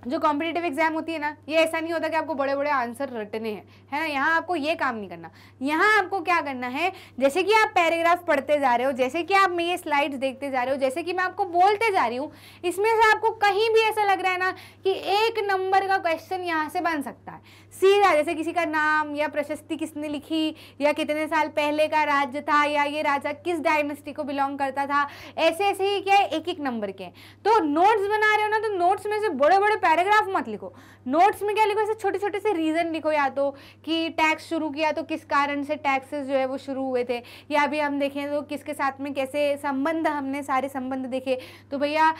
जो कॉम्पिटेटिव एग्जाम होती है ना ये ऐसा नहीं होता कि आपको बड़े बड़े आंसर रटने हैं है ना यहाँ आपको ये काम नहीं करना यहाँ आपको क्या करना है जैसे कि आप पैराग्राफ पढ़ते जा रहे हो जैसे कि आप मैं स्लाइड्स देखते जा रहे हो जैसे कि मैं आपको बोलते जा रही हूँ इसमें से आपको कहीं भी ऐसा लग रहा है ना कि एक नंबर का क्वेश्चन यहाँ से बन सकता है सीधा जैसे किसी का नाम या प्रशस्ति किसने लिखी या कितने साल पहले का राज्य था या ये राजा किस डायनेस्टी को बिलोंग करता था ऐसे ऐसे ही क्या एक एक नंबर के तो नोट्स बना रहे हो ना तो नोट्स में से बड़े बड़े पैराग्राफ मत लिखो नोट्स में क्या लिखो ऐसे छोटे छोटे से रीज़न लिखो या तो कि टैक्स शुरू किया तो किस कारण से टैक्सेस जो है वो शुरू हुए थे या अभी हम देखें तो किसके साथ में कैसे संबंध हमने सारे संबंध देखे तो भैया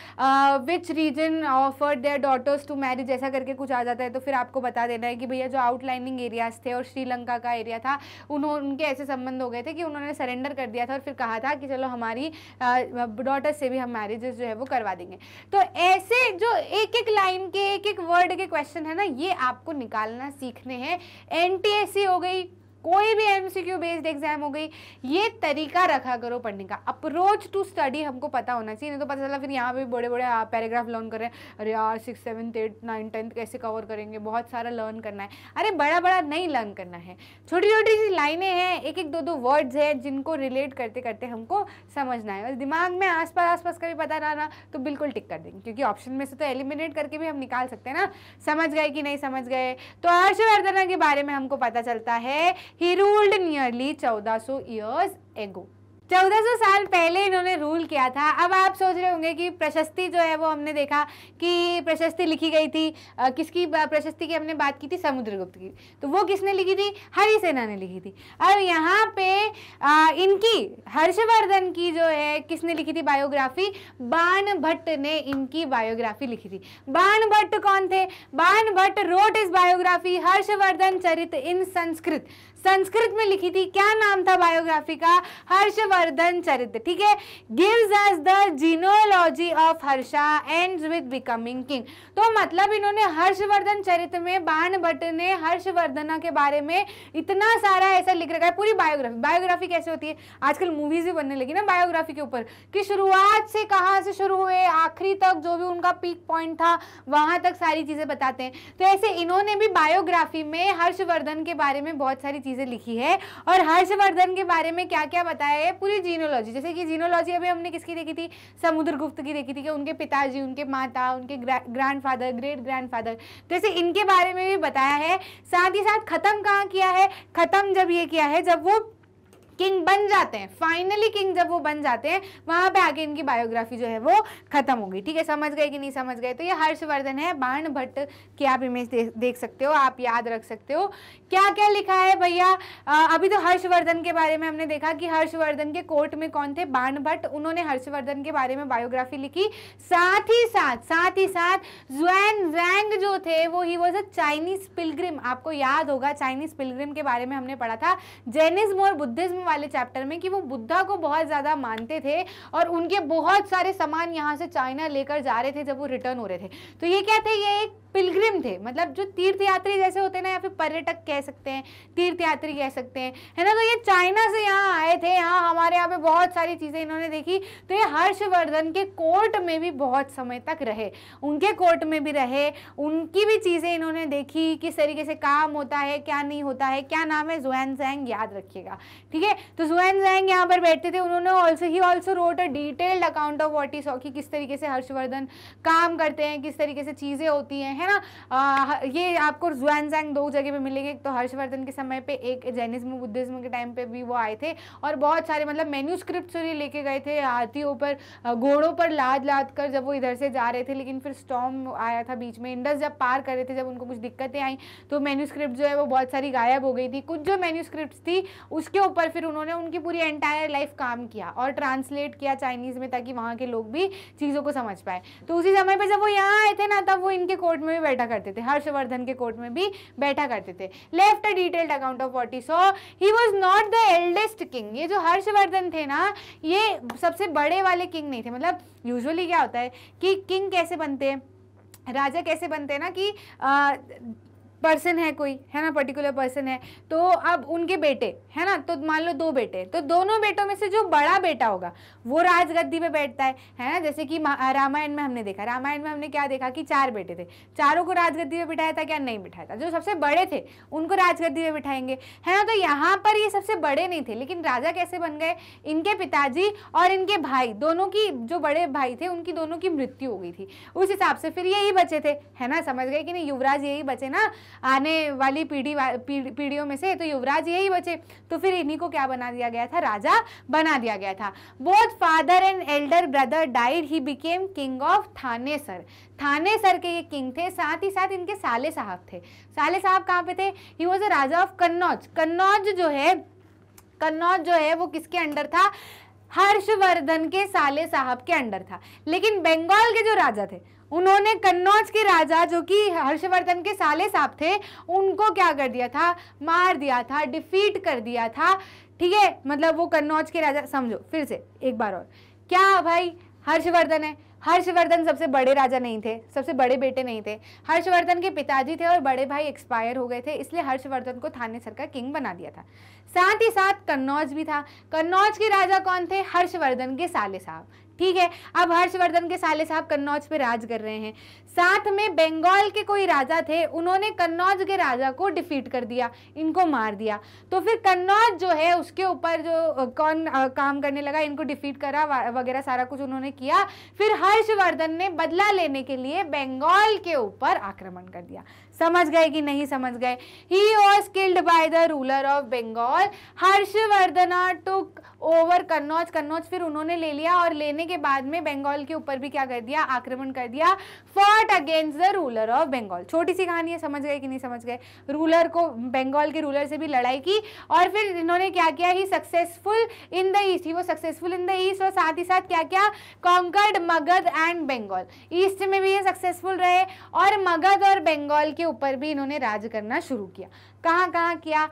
which region offer their daughters to marriage जैसा करके कुछ आ जाता है तो फिर आपको बता देना है कि भैया जो आउटलाइनिंग एरियाज थे और श्रीलंका का एरिया था उन्होंने उनके ऐसे संबंध हो गए थे कि उन्होंने सरेंडर कर दिया था और फिर कहा था कि चलो हमारी डॉटर्स से भी हम मैरिजेस जो है वो करवा देंगे तो ऐसे जो एक एक लाइन के एक एक वर्ड के क्वेश्चन क्वेश्चन है ना ये आपको निकालना सीखने हैं एन हो गई कोई भी एमसीक्यू बेस्ड एग्जाम हो गई ये तरीका रखा करो पढ़ने का अप्रोच टू स्टडी हमको पता होना चाहिए नहीं तो पता चला फिर यहाँ पे बड़े बड़े पैराग्राफ लर्न कर रहे हैं अरे यार six seventh eight nine tenth कैसे कवर करेंगे बहुत सारा लर्न करना है अरे बड़ा बड़ा नहीं लर्न करना है छोटी छोटी सी लाइनें हैं एक एक दो दो वर्ड्स हैं जिनको रिलेट करते करते हमको समझना है बस दिमाग में आस पास आस पास का भी पता रहना तो बिल्कुल टिक कर देंगे क्योंकि ऑप्शन में से तो एलिमिनेट करके भी हम निकाल सकते हैं ना समझ गए कि नहीं समझ गए तो हर्षवर्धना के बारे में हमको पता चलता है he ruled nearly 1400 years ago 1400 साल पहले इन्होंने रूल किया था अब आप सोच रहे होंगे कि प्रशस्ति जो है वो हमने देखा कि प्रशस्ति लिखी गई थी किसकी प्रशस्ति की हमने बात की थी समुद्रगुप्त की तो वो किसने लिखी थी हरिसेना ने लिखी थी अब यहाँ पे इनकी हर्षवर्धन की जो है किसने लिखी थी बायोग्राफी बाण भट्ट ने इनकी बायोग्राफी लिखी थी बाण भट्ट कौन थे Bana Bhatt wrote this biography Harshavardhan Charit in Sanskrit Sanskrit में लिखी थी क्या नाम था बायोग्राफी का हर्षवर्धन चरित्र ठीक है gives us the genealogy of Harsha and with becoming king तो मतलब इन्होंने हर्षवर्धन चरित्र में बाण भट्ट ने हर्षवर्धना के बारे में इतना सारा ऐसा लिख रखा है पूरी बायोग्राफी बायोग्राफी कैसे होती है आजकल मूवीज भी बनने लगी ना बायोग्राफी के ऊपर की शुरुआत से कहाँ से शुरू हुए आखिरी तक जो भी उनका पीक पॉइंट था वहां तक सारी चीज़ें बताते हैं तो ऐसे इन्होंने भी बायोग्राफी में हर्षवर्धन के बारे में बहुत सारी चीज़ें लिखी है और हर्षवर्धन के बारे में क्या क्या बताया है पूरी जीनोलॉजी जैसे कि जीनोलॉजी अभी हमने किसकी देखी थी समुद्रगुप्त की देखी थी कि उनके पिताजी उनके माता उनके grandfather great grandfather जैसे इनके बारे में भी बताया है साथ ही साथ ख़त्म कहाँ किया है ख़त्म जब ये किया है जब वो किंग बन जाते हैं फाइनली किंग जब वो बन जाते हैं वहां पे आगे इनकी बायोग्राफी जो है वो खत्म होगी ठीक है समझ गए कि नहीं समझ गए तो ये हर्षवर्धन है बाण भट्ट की आप इमेज दे, देख सकते हो आप याद रख सकते हो क्या क्या लिखा है भैया अभी तो हर्षवर्धन के बारे में हमने देखा कि हर्षवर्धन के कोर्ट में कौन थे बाण भट्ट उन्होंने हर्षवर्धन के बारे में बायोग्राफी लिखी साथ ही साथ साथ ही साथ जुएन जैंग जो थे वो he was a Chinese pilgrim आपको याद होगा चाइनीज पिलग्रिम के बारे में हमने पढ़ा था जैनिज्म और बुद्धिज्म वाले चैप्टर में कि वो बुद्धा को बहुत ज़्यादा मानते थे और उनके बहुत सारे सामान यहाँ से चाइना लेकर जा रहे थे जब वो रिटर्न हो रहे थे तो ये क्या थे ये एक पिलग्रिम थे मतलब जो तीर्थयात्री जैसे होते हैं ना या फिर पर्यटक कह सकते हैं तीर्थयात्री कह सकते हैं है ना तो ये चाइना से यहाँ आए थे यहाँ हमारे यहाँ पे बहुत सारी चीज़ें इन्होंने देखी तो ये हर्षवर्धन के कोर्ट में भी बहुत समय तक रहे उनके कोर्ट में भी रहे उनकी भी चीज़ें इन्होंने देखी किस तरीके से काम होता है क्या नहीं होता है क्या नाम है जुएन जैंग याद रखिएगा ठीक है तो जुएन जैंग यहाँ पर बैठते थे उन्होंने also he also wrote a detailed account of what is किस तरीके से हर्षवर्धन काम करते हैं किस तरीके से चीज़ें होती हैं है ना आ, ये आपको जुआनजैंग दो जगह पे मिलेंगे एक तो हर्षवर्धन के समय पे एक जैनिज्म बुद्धिज्म के टाइम पे भी वो आए थे और बहुत सारे मतलब मेन्यू स्क्रिप्ट लेके गए थे हाथियों पर घोड़ों पर लाद लाद कर जब वो इधर से जा रहे थे लेकिन फिर स्टॉम आया था बीच में इंडस जब पार कर रहे थे जब उनको कुछ दिक्कतें आई तो मेन्यू जो है वो बहुत सारी गायब हो गई थी कुछ जो मेन्यू थी उसके ऊपर फिर उन्होंने उनकी पूरी एंटायर लाइफ काम किया और ट्रांसलेट किया चाइनीज़ में ताकि वहाँ के लोग भी चीज़ों को समझ पाए तो उसी समय पर जब वो यहाँ आए थे ना तब वो इनके कोर्ट में में भी बैठा करते थे हर्षवर्धन के कोर्ट में भी बैठा करते थे left a detailed account of what he so he was not the eldest king ये जो हर्षवर्धन थे ना ये सबसे बड़े वाले किंग नहीं थे मतलब यूजली क्या होता है कि किंग कैसे बनते हैं राजा कैसे बनते हैं ना कि आ, पर्सन है कोई है ना पर्टिकुलर पर्सन है तो अब उनके बेटे है ना तो मान लो दो बेटे तो दोनों बेटों में से जो बड़ा बेटा होगा वो राजगद्दी पे बैठता है है ना जैसे कि रामायण में हमने देखा रामायण में हमने क्या देखा कि चार बेटे थे चारों को राजगद्दी पे बिठाया था क्या नहीं बिठाया था जो सबसे बड़े थे उनको राजगद्दी पे बिठाएंगे है ना तो यहाँ पर ये सबसे बड़े नहीं थे लेकिन राजा कैसे बन गए इनके पिताजी और इनके भाई दोनों की जो बड़े भाई थे उनकी दोनों की मृत्यु हो गई थी उस हिसाब से फिर यही बचे थे है ना समझ गए कि नहीं युवराज यही बचे ना आने वाली पीढ़ी पीढ़ियों में से तो युवराज यही बचे तो फिर इन्हीं को क्या बना दिया गया था राजा बना दिया गया था both father and elder brother died he became king of Thanesar Thanesar के ये किंग थे साथ ही साथ इनके साले साहब थे साले साहब कहाँ पे थे he was a raja of Kannauj Kannauj जो है कन्नौज जो है वो किसके अंडर था हर्षवर्धन के साले साहब के अंडर था लेकिन बंगाल के जो राजा थे उन्होंने कन्नौज के राजा जो कि हर्षवर्धन के साले साहब थे उनको क्या कर दिया था मार दिया था डिफीट कर दिया था ठीक है मतलब वो कन्नौज के राजा समझो फिर से एक बार और क्या भाई हर्षवर्धन है हर्षवर्धन सबसे बड़े राजा नहीं थे सबसे बड़े बेटे नहीं थे हर्षवर्धन के पिताजी थे और बड़े भाई एक्सपायर हो गए थे इसलिए हर्षवर्धन को थानेसर का किंग बना दिया था साथ ही साथ कन्नौज भी था कन्नौज के राजा कौन थे हर्षवर्धन के साले साहब ठीक है अब हर्षवर्धन के साले साहब कन्नौज पे राज कर रहे हैं साथ में बंगाल के कोई राजा थे उन्होंने कन्नौज के राजा को डिफीट कर दिया इनको मार दिया तो फिर कन्नौज जो है उसके ऊपर जो कौन काम करने लगा इनको डिफीट करा वगैरह सारा कुछ उन्होंने किया फिर हर्षवर्धन ने बदला लेने के लिए बंगाल के ऊपर आक्रमण कर दिया समझ गए कि नहीं समझ गए he was killed by the ruler of Bengal Harshavardhana took over Kannauj Kannauj फिर उन्होंने ले लिया और लेने के बाद में बंगाल के ऊपर भी क्या कर दिया आक्रमण कर दिया fought against the ruler of Bengal छोटी सी कहानी है समझ गए कि नहीं समझ गए रूलर को बंगाल के रूलर से भी लड़ाई की और फिर इन्होंने क्या किया he successful in the east he वो सक्सेसफुल इन द ईस्ट और साथ ही साथ क्या क्या conquered Magadha and Bengal east में भी ये सक्सेसफुल रहे और मगध और बंगाल के ऊपर भी इन्होंने राज करना शुरू किया कहाँ कहाँ किया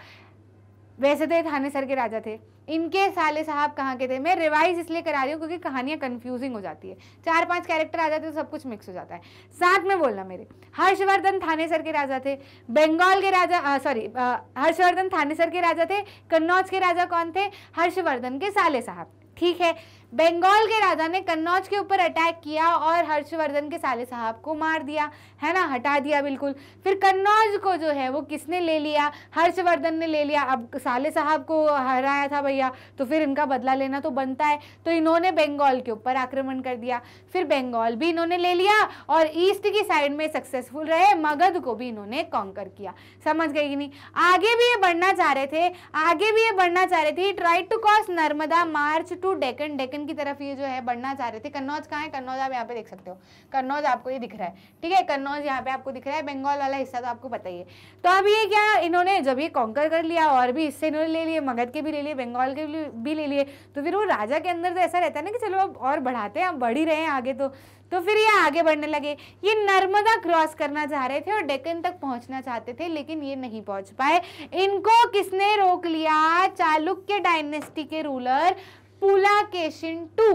वैसे तो ये थानेसर के राजा थे इनके साले साहब कहाँ के थे मैं रिवाइज इसलिए करा रही हूँ क्योंकि कहानियाँ कंफ्यूजिंग हो जाती है चार पांच कैरेक्टर आ जाते हैं तो सब कुछ मिक्स हो जाता है साथ में बोलना मेरे हर्षवर्धन थानेसर के राजा थे बंगाल के राजा सॉरी हर्षवर्धन थानेसर के राजा थे कन्नौज के राजा कौन थे हर्षवर्धन के साले साहब ठीक है बंगाल के राजा ने कन्नौज के ऊपर अटैक किया और हर्षवर्धन के साले साहब को मार दिया है ना हटा दिया बिल्कुल फिर कन्नौज को जो है वो किसने ले लिया हर्षवर्धन ने ले लिया अब साले साहब को हराया था भैया तो फिर इनका बदला लेना तो बनता है तो इन्होंने बंगाल के ऊपर आक्रमण कर दिया फिर बंगाल भी इन्होंने ले लिया और ईस्ट की साइड में सक्सेसफुल रहे मगध को भी इन्होंने कॉन्कर किया समझ गए कि नहीं आगे भी ये बढ़ना चाह रहे थे आगे भी ये बढ़ना चाह रहे थे tried to cross Narmada march to Deccan Deccan पश्चिम की तरफ ये जो है बढ़ना चाह रहे थे कन्नौज कहाँ है कन्नौज आप यहाँ पे देख सकते हो कन्नौज आपको ये दिख रहा है ठीक है कन्नौज यहाँ पे आपको दिख रहा है बंगाल वाला हिस्सा तो आपको पता ही है तो अब ये क्या इन्होंने जब ये कॉन्कर कर लिया और भी हिस्से इन्होंने ले लिए मगध के भी ले लिए बंगाल के भी ले लिए तो फिर वो राजा के अंदर तो ऐसा रहता है ना कि चलो अब और बढ़ाते हैं हम बढ़ ही रहे हैं आगे तो तो फिर ये आगे बढ़ने लगे ये नर्मदा क्रॉस करना चाह रहे थे और डेकन तक पहुंचना चाहते थे लेकिन ये नहीं पहुंच पाए इनको किसने रोक लिया चालुक्य डायनेस्टी के रूलर पुलाकेशिन टू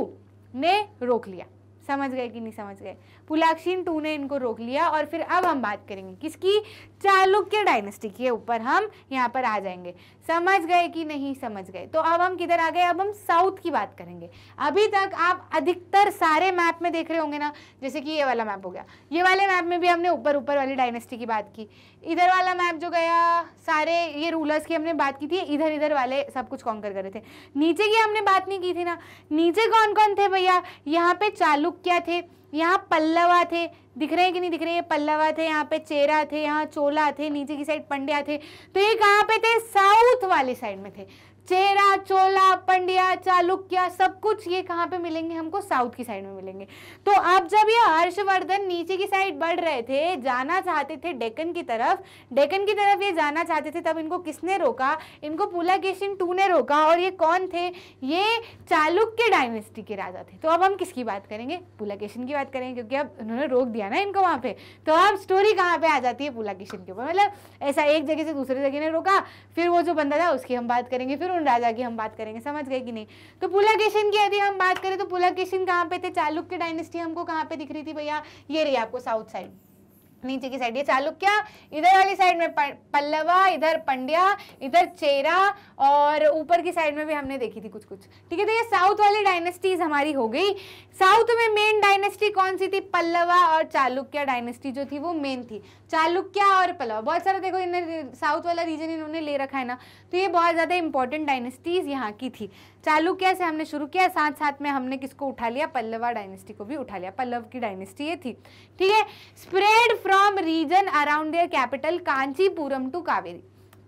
ने रोक लिया समझ गए कि नहीं समझ गए पुलाक्षिन टू ने इनको रोक लिया और फिर अब हम बात करेंगे किसकी चालुक्य डायनेस्टी के ऊपर हम यहाँ पर आ जाएंगे समझ गए कि नहीं समझ गए तो अब हम किधर आ गए अब हम साउथ की बात करेंगे अभी तक आप अधिकतर सारे मैप में देख रहे होंगे ना जैसे कि ये वाला मैप हो गया ये वाले मैप में भी हमने ऊपर ऊपर वाली डायनेस्टी की बात की इधर वाला मैप जो गया सारे ये रूलर्स की हमने बात की थी इधर इधर वाले सब कुछ कॉन्कर कर रहे थे नीचे की हमने बात नहीं की थी ना नीचे कौन कौन थे भैया यहाँ पे चालुक्य थे यहाँ पल्लवा थे दिख रहे हैं कि नहीं दिख रहे ये पल्लवा थे यहाँ पे चेरा थे यहाँ चोला थे नीचे की साइड पंड्या थे तो ये कहाँ पे थे साउथ वाली साइड में थे चेरा चोला पंडिया चालुक्या सब कुछ ये कहाँ पे मिलेंगे हमको साउथ की साइड में मिलेंगे तो आप जब ये हर्षवर्धन नीचे की साइड बढ़ रहे थे जाना चाहते थे डेकन की तरफ डेकन की तरफ ये जाना चाहते थे तब इनको किसने रोका इनको पुलाकेशिन टू ने रोका और ये कौन थे ये चालुक्य डायनेस्टी के राजा थे तो अब हम किसकी बात करेंगे पुलाकेशिन की बात करेंगे क्योंकि अब उन्होंने रोक दिया ना इनको वहाँ पे तो अब स्टोरी कहाँ पे आ जाती है पुला पुलाकेशिन के ऊपर मतलब ऐसा एक जगह से दूसरी जगह ने रोका फिर वो जो बंदा था उसकी हम बात करेंगे फिर पुलून राजा की हम बात करेंगे समझ गए कि नहीं तो पुलाकेशिन की यदि हम बात करें तो पुलाकेशिन कहाँ पे थे चालुक्य डायनेस्टी हमको कहाँ पे दिख रही थी भैया ये रही आपको साउथ साइड नीचे की साइड ये चालुक्य इधर वाली साइड में पल्लवा इधर पंड्या इधर चेरा और ऊपर की साइड में भी हमने देखी थी कुछ कुछ ठीक है तो ये साउथ वाली डायनेस्टीज हमारी हो गई साउथ में मेन डायनेस्टी कौन सी थी पल्लवा और चालुक्य डायनेस्टी जो थी वो मेन थी चालुक्य और पल्लवा बहुत सारा देखो इन्हें साउथ वाला रीजन इन्होंने ले रखा है ना तो ये बहुत ज़्यादा इंपॉर्टेंट डायनेस्टीज यहाँ की थी चालुक्य से हमने शुरू किया साथ साथ में हमने किसको उठा लिया पल्लवा डायनेस्टी को भी उठा लिया पल्लव की डायनेस्टी ये थी ठीक है spread from region around their capital Kanchipuram to Kaveri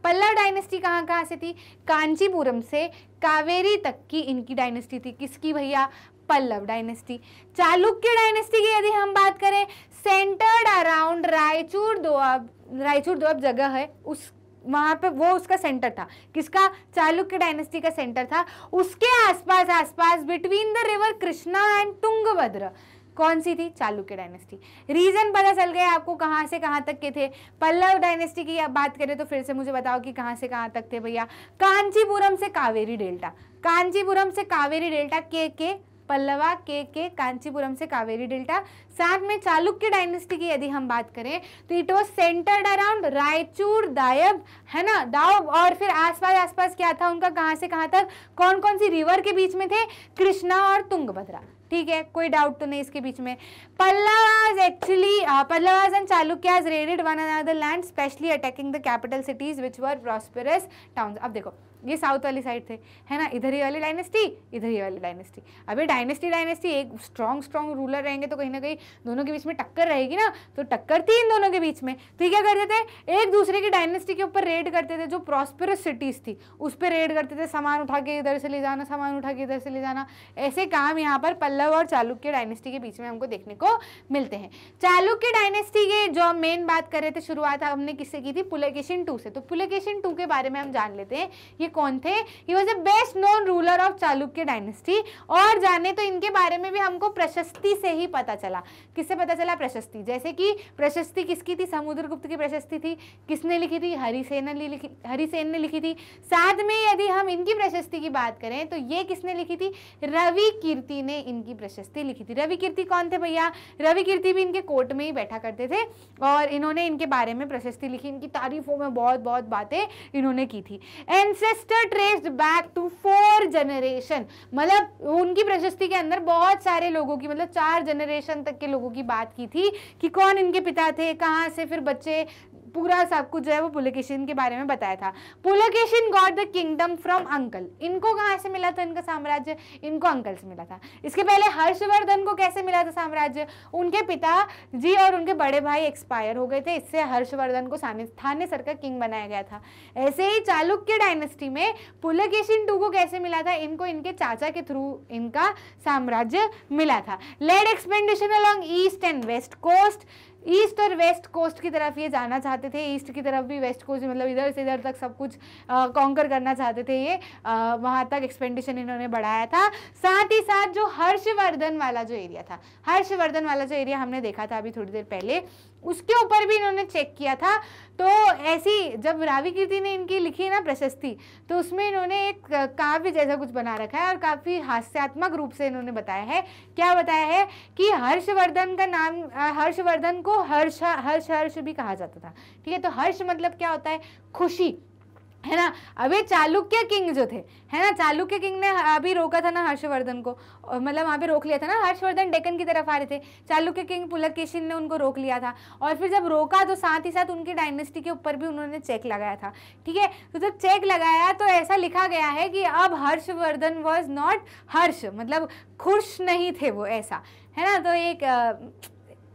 Pallava dynasty कहाँ कहाँ से थी कांचीपुरम से कावेरी तक की इनकी डायनेस्टी थी किसकी भैया पल्लव डायनेस्टी चालुक्य डायनेस्टी की यदि हम बात करें सेंटर्ड अराउंड रायचूर दोआब रायचूर दोआब जगह है उस वहाँ पे वो उसका सेंटर था किसका चालुक्य डायनेस्टी का सेंटर था उसके आसपास आसपास between the river Krishna and Tungabhadra कौन सी थी चालुक्य डायनेस्टी रीज़न पता चल गया आपको कहाँ से कहाँ तक के थे पल्लव डायनेस्टी की बात करें तो फिर से मुझे बताओ कि कहाँ से कहाँ तक थे भैया कांचीपुरम से कावेरी डेल्टा कांचीपुरम से कावेरी डेल्टा के के पल्लवा के के कांचीपुरम से कावेरी डेल्टा साथ में चालुक्य डायनेस्टी की यदि हम बात करें तो it was centred around Raichur Doab है ना दाऊब और फिर आसपास आसपास क्या था उनका कहाँ से कहाँ तक कौन कौन सी रिवर के बीच में थे कृष्णा और तुंगभद्रा ठीक है कोई डाउट तो नहीं इसके बीच में Pallavas actually Pallavas and Chalukyas raided one another land specially attacking the capital cities which were prosperous town अब देखो ये साउथ वाली साइड थे है ना इधर ही वाली डायनेस्टी इधर ही वाली डायनेस्टी अभी डायनेस्टी डायनेस्टी एक स्ट्रॉन्ग स्ट्रॉन्ग रूलर रहेंगे तो कहीं ना कहीं दोनों के बीच में टक्कर रहेगी ना तो टक्कर थी इन दोनों के बीच में तो ये क्या करते थे एक दूसरे की डायनेस्टी के ऊपर रेड करते थे जो प्रॉस्परस सिटीज़ थी उस पर रेड करते थे सामान उठा के इधर से ले जाना सामान उठा के इधर से ले जाना ऐसे काम यहाँ पर पल्लव और चालुक्य डायनेस्टी के बीच में हमको देखने को मिलते हैं चालुक्य डायनेस्टी के जो मेन बात कर रहे थे शुरुआत हमने किससे की थी पुलकेशन टू से तो पुलकेशन टू के बारे में हम जान लेते हैं ये कौन थे he was a best known ruler of Chalukya dynasty और जाने तो इनके बारे में भी हमको प्रशस्ति से ही पता चला किससे पता चला प्रशस्ति जैसे कि प्रशस्ति किसकी थी समुद्रगुप्त की प्रशस्ति थी किसने लिखी थी हरिसेन लिखी हरिसेन ने लिखी थी साथ में यदि हम इनकी प्रशस्ति की बात करें तो ये किसने लिखी थी रवि कीर्ति ने इनकी प्रशस्ति लिखी थी रवि कीर्ति कौन थे भैया रवि कीर्ति भी इनके कोर्ट में ही बैठा करते थे और इन्होंने इनके बारे में प्रशस्ति लिखी इनकी तारीफों में बहुत बहुत बातें इन्होंने की थी ancestors traced back to four generation मतलब उनकी प्रशस्ति के अंदर बहुत सारे लोगों की मतलब चार जनरेशन तक के लोगों की बात की थी कि कौन इनके पिता थे कहाँ से फिर बच्चे पूरा सब कुछ जो है वो पुलकेशन के बारे में बताया था Pulakeshin got the kingdom from uncle इनको कहाँ से मिला था इनका साम्राज्य इनको अंकल से मिला था इसके पहले हर्षवर्धन को कैसे मिला था साम्राज्य उनके पिता जी और उनके बड़े भाई एक्सपायर हो गए थे इससे हर्षवर्धन को सर का किंग बनाया गया था ऐसे ही चालुक्य डायनेस्टी में पुलकेशन टू को कैसे मिला था इनको इनके चाचा के थ्रू इनका साम्राज्य मिला था led expedition along east and west coast east और वेस्ट कोस्ट की तरफ ये जाना चाहते थे ईस्ट की तरफ भी वेस्ट कोस्ट मतलब इधर से इधर तक सब कुछ कॉन्कर करना चाहते थे ये वहाँ तक एक्सपेंडिशन इन्होंने बढ़ाया था साथ ही साथ जो हर्षवर्धन वाला जो एरिया था हर्षवर्धन वाला जो एरिया हमने देखा था अभी थोड़ी देर पहले उसके ऊपर भी इन्होंने चेक किया था तो ऐसी जब रावी कीर्ति ने इनकी लिखी ना प्रशस्ति तो उसमें इन्होंने एक काव्य जैसा कुछ बना रखा है और काफ़ी हास्यात्मक रूप से इन्होंने बताया है क्या बताया है कि हर्षवर्धन का नाम हर्षवर्धन को हर्ष हर्ष हर्ष भी कहा जाता था ठीक है तो हर्ष मतलब क्या होता है खुशी है ना अभी चालुक्य किंग जो थे है ना चालुक्य किंग ने अभी रोका था ना हर्षवर्धन को मतलब वहाँ पे रोक लिया था ना हर्षवर्धन डेकन की तरफ आ रहे थे चालुक्य किंग पुलकेशिन ने उनको रोक लिया था और फिर जब रोका तो साथ ही साथ उनकी डायनेस्टी के ऊपर भी उन्होंने चेक लगाया था ठीक है तो जब चेक लगाया तो ऐसा लिखा गया है कि अब हर्षवर्धन वॉज नॉट हर्ष मतलब खुश नहीं थे वो ऐसा है ना तो एक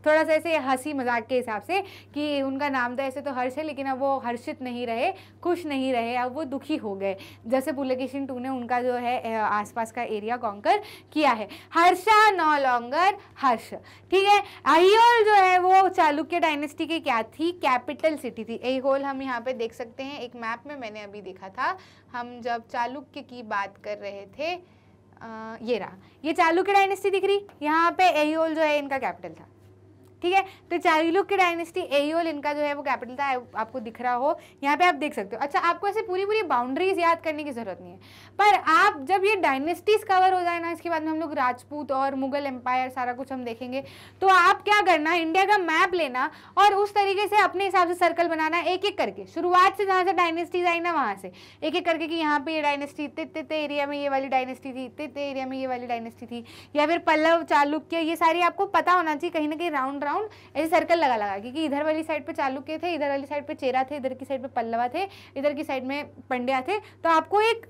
थोड़ा सा ऐसे हंसी मजाक के हिसाब से कि उनका नाम तो ऐसे तो हर्ष है लेकिन अब वो हर्षित नहीं रहे खुश नहीं रहे अब वो दुखी हो गए जैसे पुलकेशन टू ने उनका जो है आसपास का एरिया कॉन्कर किया है हर्षा नो लॉन्गर हर्ष ठीक है अहियोल जो है वो चालुक्य डायनेस्टी की क्या थी कैपिटल सिटी थी अहियोल हम यहाँ पे देख सकते हैं एक मैप में मैंने अभी देखा था हम जब चालुक्य की बात कर रहे थे आ, ये रहा ये चालुक्य डायनेस्टी दिख रही यहाँ पे एहियोल जो है इनका कैपिटल था ठीक है तो चालुक्य की डायनेस्टी एल इनका जो है वो कैपिटल था आपको दिख रहा हो यहाँ पे आप देख सकते हो अच्छा आपको ऐसे पूरी पूरी बाउंड्रीज याद करने की ज़रूरत नहीं है पर आप जब ये डायनेस्टीज कवर हो जाए ना इसके बाद में हम लोग राजपूत और मुगल एम्पायर सारा कुछ हम देखेंगे तो आप क्या करना इंडिया का मैप लेना और उस तरीके से अपने हिसाब से सर्कल बनाना एक एक करके शुरुआत से जहाँ से डायनेस्टीज आई ना वहाँ से एक एक करके कि यहाँ पे ये डायनेस्टी इतने इतने एरिया में ये वाली डायनेस्टी थी इतने इतने एरिया में ये वाली डायनेस्टी थी या फिर पल्लव चालुक्य ये सारी आपको पता होना चाहिए कहीं ना कहीं राउंड अराउंड ऐसे सर्कल लगा लगा क्योंकि इधर वाली साइड पे चालुक्य थे इधर वाली साइड पे चेरा थे इधर की साइड पे पल्लवा थे इधर की साइड में पंड्या थे तो आपको एक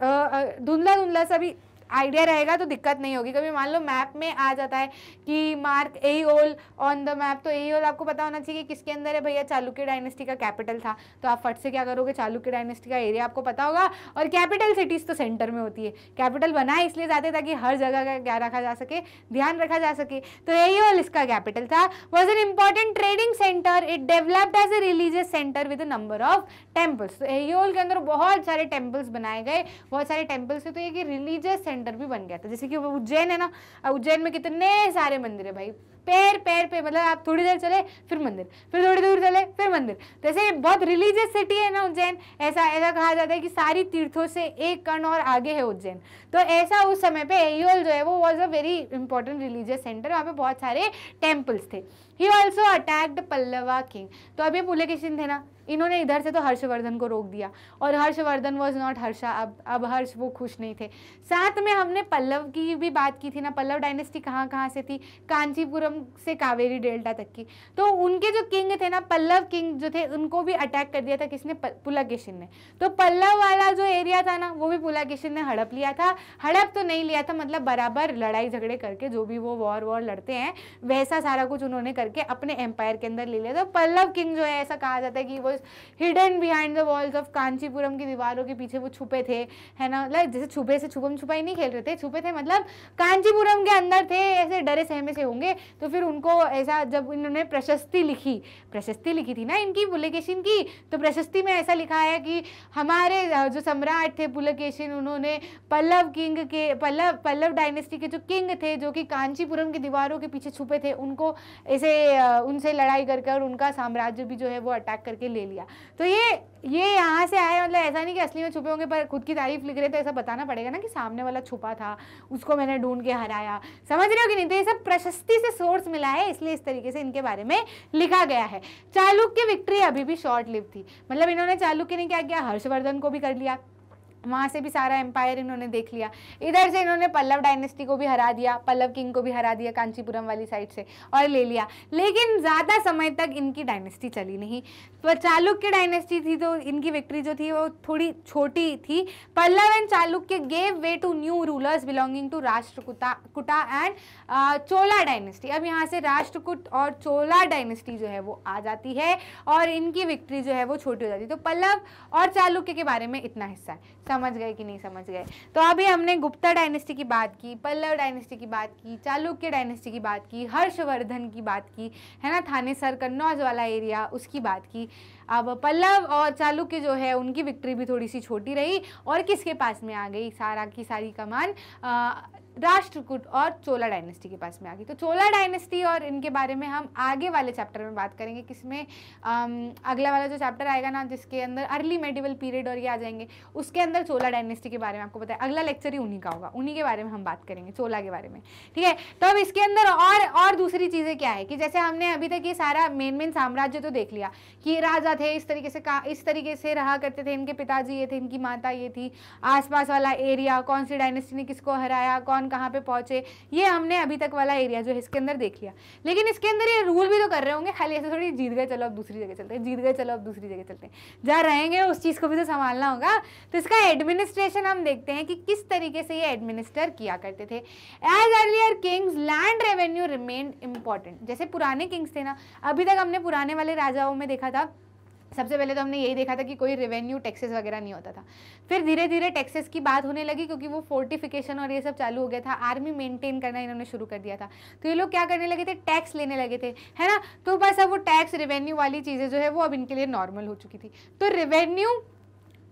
धुंधला धुंधला सा भी आइडिया रहेगा तो दिक्कत नहीं होगी कभी मान लो मैप में आ जाता है कि मार्क ए ओल ऑन द मैप तो ए ओल आपको पता होना चाहिए कि किसके अंदर है भैया चालुक्य डायनेस्टी का कैपिटल था तो आप फट से क्या करोगे चालुक्य डायनेस्टी का एरिया आपको पता होगा और कैपिटल सिटीज़ तो सेंटर में होती है कैपिटल बनाए इसलिए जाते ताकि हर जगह का क्या रखा जा सके ध्यान रखा जा सके तो ए ओल इसका कैपिटल था was an important trading centre it developed as a religious centre with number of temples तो ओल के अंदर बहुत सारे टेम्पल्स बनाए गए बहुत सारे टेम्पल्स है तो ये रिलीजियस सेंटर सेंटर भी बन गया था जैसे कि उज्जैन है ना उज्जैन में कितने सारे मंदिर है भाई पैर पैर पे मतलब आप थोड़ी देर चले फिर मंदिर फिर थोड़ी दूर चले फिर मंदिर तो ऐसे बहुत रिलीजियस सिटी है ना उज्जैन ऐसा ऐसा कहा जाता है कि सारी तीर्थों से एक कण और आगे है उज्जैन तो ऐसा उस समय पे एयोल जो है वो was a very important religious centre वहाँ पे बहुत सारे टेम्पल्स थे he also attacked Pallava king तो अभी पुलकेशिन थे ना इन्होंने इधर से तो हर्षवर्धन को रोक दिया और हर्षवर्धन वॉज नॉट हर्षा अब अब हर्ष वो खुश नहीं थे साथ में हमने पल्लव की भी बात की थी ना पल्लव डायनेस्टी कहाँ कहाँ से थी कांचीपुरम से कावेरी डेल्टा तक की तो उनके जो किंग थे ना पल्लव किंग जो थे उनको भी अटैक कर दिया था किसने पुलाकेशिन ने तो पल्लव वाला जो एरिया था ना वो भी पुलाकेशिन ने हड़प लिया था हड़प तो नहीं लिया था मतलब बराबर लड़ाई झगड़े करके जो भी वो वॉर वॉर लड़ते हैं वैसा सारा कुछ उन्होंने करके अपने एम्पायर के अंदर ले लिया तो पल्लव किंग जो है ऐसा कहा जाता है कि वो was hidden behind the walls of Kanchipuram की दीवारों के पीछे वो छुपे थे है ना लाइक जैसे छुपे से छुपम छुपाई नहीं खेल रहे थे छुपे थे मतलब कांचीपुरम के अंदर थे ऐसे डरे सहमे से होंगे तो फिर उनको ऐसा जब इन्होंने प्रशस्ति लिखी प्रशस्ति लिखी थी ना इनकी पुलकेशिन की तो प्रशस्ति में ऐसा लिखा है कि हमारे जो सम्राट थे पुलकेशिन उन्होंने पल्लव किंग के पल्लव पल्लव डायनेस्टी के जो किंग थे जो कि कांचीपुरम की दीवारों के पीछे छुपे थे उनको ऐसे उनसे लड़ाई कर कर उनका साम्राज्य भी जो है वो अटैक करके ले लिया तो ये ये यहाँ से आए मतलब ऐसा नहीं कि असली में छुपे होंगे पर खुद की तारीफ लिख रहे तो ऐसा बताना पड़ेगा ना कि सामने वाला छुपा था उसको मैंने ढूंढ के हराया समझ रहे हो कि नहीं तो ये सब प्रशस्ति से सोर्स मिला है इसलिए इस तरीके से इनके बारे में लिखा गया है चालुक्य विक्ट्री अभी भी शॉर्ट लिव थी मतलब इन्होंने चालुक्य ने क्या किया हर्षवर्धन को भी कर लिया वहाँ से भी सारा एम्पायर इन्होंने देख लिया इधर से इन्होंने पल्लव डायनेस्टी को भी हरा दिया पल्लव किंग को भी हरा दिया कांचीपुरम वाली साइड से और ले लिया लेकिन ज़्यादा समय तक इनकी डायनेस्टी चली नहीं पर चालुक्य डायनेस्टी थी तो इनकी विक्ट्री जो थी वो थोड़ी छोटी थी Pallava and Chalukya gave way to new rulers belonging to Rashtrakuta कुटा एंड चोला डायनेस्टी अब यहाँ से राष्ट्रकुट और चोला डायनेस्टी जो है वो आ जाती है और इनकी विक्ट्री जो है वो छोटी हो जाती है तो पल्लव और चालुक्य के बारे में इतना हिस्सा है समझ गए कि नहीं समझ गए तो अभी हमने गुप्ता डायनेस्टी की बात की पल्लव डायनेस्टी की बात की चालुक्य डायनेस्टी की बात की हर्षवर्धन की बात की है ना थाने सर कन्नौज वाला एरिया उसकी बात की अब पल्लव और चालुक्य जो है उनकी विक्ट्री भी थोड़ी सी छोटी रही और किसके पास में आ गई सारा की सारी कमान आ, राष्ट्रकूट और चोला डायनेस्टी के पास में आ गई तो चोला डायनेस्टी और इनके बारे में हम आगे वाले चैप्टर में बात करेंगे किसमें अगला वाला जो चैप्टर आएगा ना जिसके अंदर अर्ली मेडिवल पीरियड और ये आ जाएंगे उसके अंदर चोला डायनेस्टी के बारे में आपको पता है अगला लेक्चर ही उन्हीं का होगा उन्हीं के बारे में हम बात करेंगे चोला के बारे में ठीक है तो अब इसके अंदर और और दूसरी चीज़ें क्या है कि जैसे हमने अभी तक ये सारा मेन मेन साम्राज्य तो देख लिया कि राजा थे इस तरीके से इस तरीके से रहा करते थे इनके पिताजी ये थे इनकी माता ये थी आसपास वाला एरिया कौन सी डायनेस्टी ने किसको हराया कौन कहाँ पे पहुंचे ये हमने अभी तक वाला एरिया जो है इसके अंदर देख लिया लेकिन इसके अंदर ये रूल भी तो कर रहे होंगे खाली ऐसे थोड़ी जीत गए चलो अब दूसरी जगह चलते हैं जीत गए चलो अब दूसरी जगह चलते हैं जहाँ रहेंगे उस चीज़ को भी तो संभालना होगा तो इसका एडमिनिस्ट्रेशन हम देखते हैं कि किस तरीके से ये एडमिनिस्टर किया करते थे as earlier kings land revenue remain important जैसे पुराने किंग्स थे ना अभी तक हमने पुराने वाले राजाओं में देखा था सबसे पहले तो हमने यही देखा था कि कोई रेवेन्यू टैक्सेस वगैरह नहीं होता था फिर धीरे धीरे टैक्सेस की बात होने लगी क्योंकि वो फोर्टिफिकेशन और ये सब चालू हो गया था आर्मी मेंटेन करना इन्होंने शुरू कर दिया था तो ये लोग क्या करने लगे थे टैक्स लेने लगे थे है ना तो बस अब वो टैक्स रेवेन्यू वाली चीज़ें जो है वो अब इनके लिए नॉर्मल हो चुकी थी तो रेवेन्यू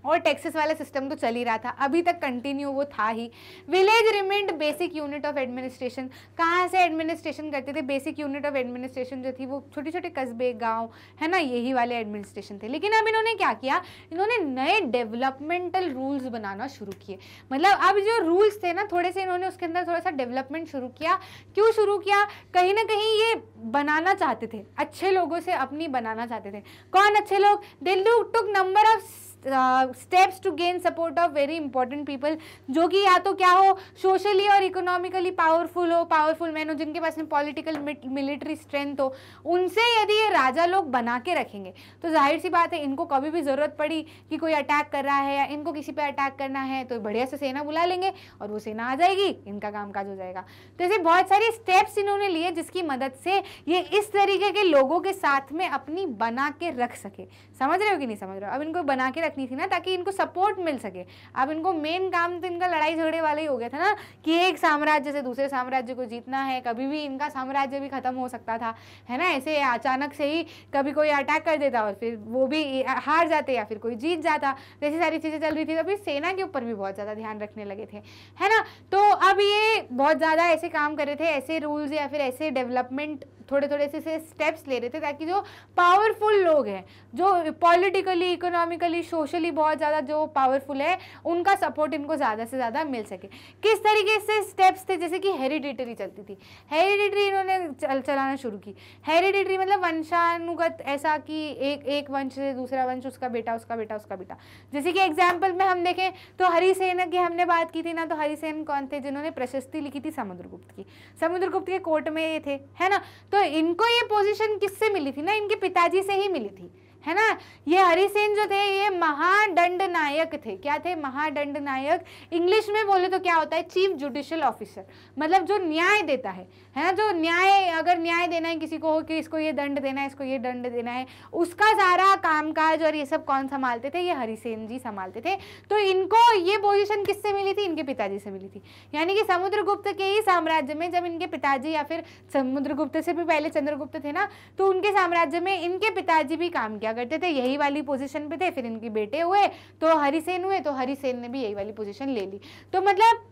और टैक्सेस वाला सिस्टम तो चल ही रहा था अभी तक कंटिन्यू वो था ही village remained basic unit of administration कहाँ से एडमिनिस्ट्रेशन करते थे बेसिक यूनिट ऑफ एडमिनिस्ट्रेशन जो थी वो छोटे छोटे कस्बे गाँव है ना यही वाले एडमिनिस्ट्रेशन थे लेकिन अब इन्होंने क्या किया इन्होंने नए डेवलपमेंटल रूल्स बनाना शुरू किए मतलब अब जो रूल्स थे ना थोड़े से इन्होंने उसके अंदर थोड़ा सा डेवलपमेंट शुरू किया क्यों शुरू किया कहीं ना कहीं ये बनाना चाहते थे अच्छे लोगों से अपनी बनाना चाहते थे कौन अच्छे लोग दिल्ली took number of steps to gain support of very important people जो कि या तो क्या हो सोशली और इकोनॉमिकली पावरफुल हो पावरफुल मैन हो जिनके पास में पॉलिटिकल मिलिट्री स्ट्रेंथ हो उनसे यदि ये राजा लोग बना के रखेंगे तो जाहिर सी बात है इनको कभी भी ज़रूरत पड़ी कि कोई अटैक कर रहा है या इनको किसी पर अटैक करना है तो बढ़िया से सेना बुला लेंगे और वो सेना आ जाएगी इनका काज हो जाएगा तो ऐसे बहुत सारे स्टेप्स इन्होंने लिए जिसकी मदद से ये इस तरीके के लोगों के साथ में अपनी बना के रख सके समझ रहे हो कि नहीं समझ रहे हो अब इनको बना के रखनी थी ना ताकि इनको सपोर्ट मिल सके अब इनको मेन काम तो इनका लड़ाई झगड़े वाला ही हो गया था ना कि एक साम्राज्य से दूसरे साम्राज्य को जीतना है कभी भी इनका साम्राज्य भी ख़त्म हो सकता था है ना ऐसे अचानक से ही कभी कोई अटैक कर देता और फिर वो भी हार जाते या फिर कोई जीत जाता तो ऐसी सारी चीज़ें चल रही थी तो अभी सेना के ऊपर भी बहुत ज़्यादा ध्यान रखने लगे थे है ना तो अब ये बहुत ज़्यादा ऐसे काम कर रहे थे ऐसे रूल्स या फिर ऐसे डेवलपमेंट थोड़े थोड़े से से स्टेप्स ले रहे थे ताकि जो पावरफुल लोग हैं जो पॉलिटिकली इकोनॉमिकली सोशली बहुत ज़्यादा जो पावरफुल है उनका सपोर्ट इनको ज़्यादा से ज़्यादा मिल सके किस तरीके से स्टेप्स थे जैसे कि हेरिडिटरी चलती थी हेरिडिटरी इन्होंने चल, चलाना शुरू की हेरिडिटरी मतलब वंशानुगत ऐसा कि एक एक वंश से दूसरा वंश उसका बेटा उसका बेटा उसका बेटा जैसे कि एग्जाम्पल में हम देखें तो हरिसेन की हमने बात की थी ना तो हरिसेन कौन थे जिन्होंने प्रशस्ति लिखी थी समुद्रगुप्त की समुद्रगुप्त के कोर्ट में ये थे है ना तो तो इनको ये पोजीशन किससे मिली थी ना इनके पिताजी से ही मिली थी है ना ये हरिसेन जो थे ये महादंड नायक थे क्या थे महादंड नायक इंग्लिश में बोले तो क्या होता है चीफ जुडिशियल ऑफिसर मतलब जो न्याय देता है है ना जो न्याय अगर न्याय देना है किसी को कि इसको ये दंड देना है इसको ये दंड देना है उसका सारा कामकाज और ये सब कौन संभालते थे ये हरिसेन जी संभालते थे तो इनको ये पोजिशन किससे मिली थी इनके पिताजी से मिली थी यानी कि समुद्रगुप्त के ही साम्राज्य में जब इनके पिताजी या फिर समुद्रगुप्त से भी पहले चंद्रगुप्त थे ना तो उनके साम्राज्य में इनके पिताजी भी काम किया करते थे यही वाली पोजिशन पे थे फिर इनके बेटे हुए तो हरिसेन हुए तो हरिसेन ने भी यही वाली पोजिशन ले ली तो मतलब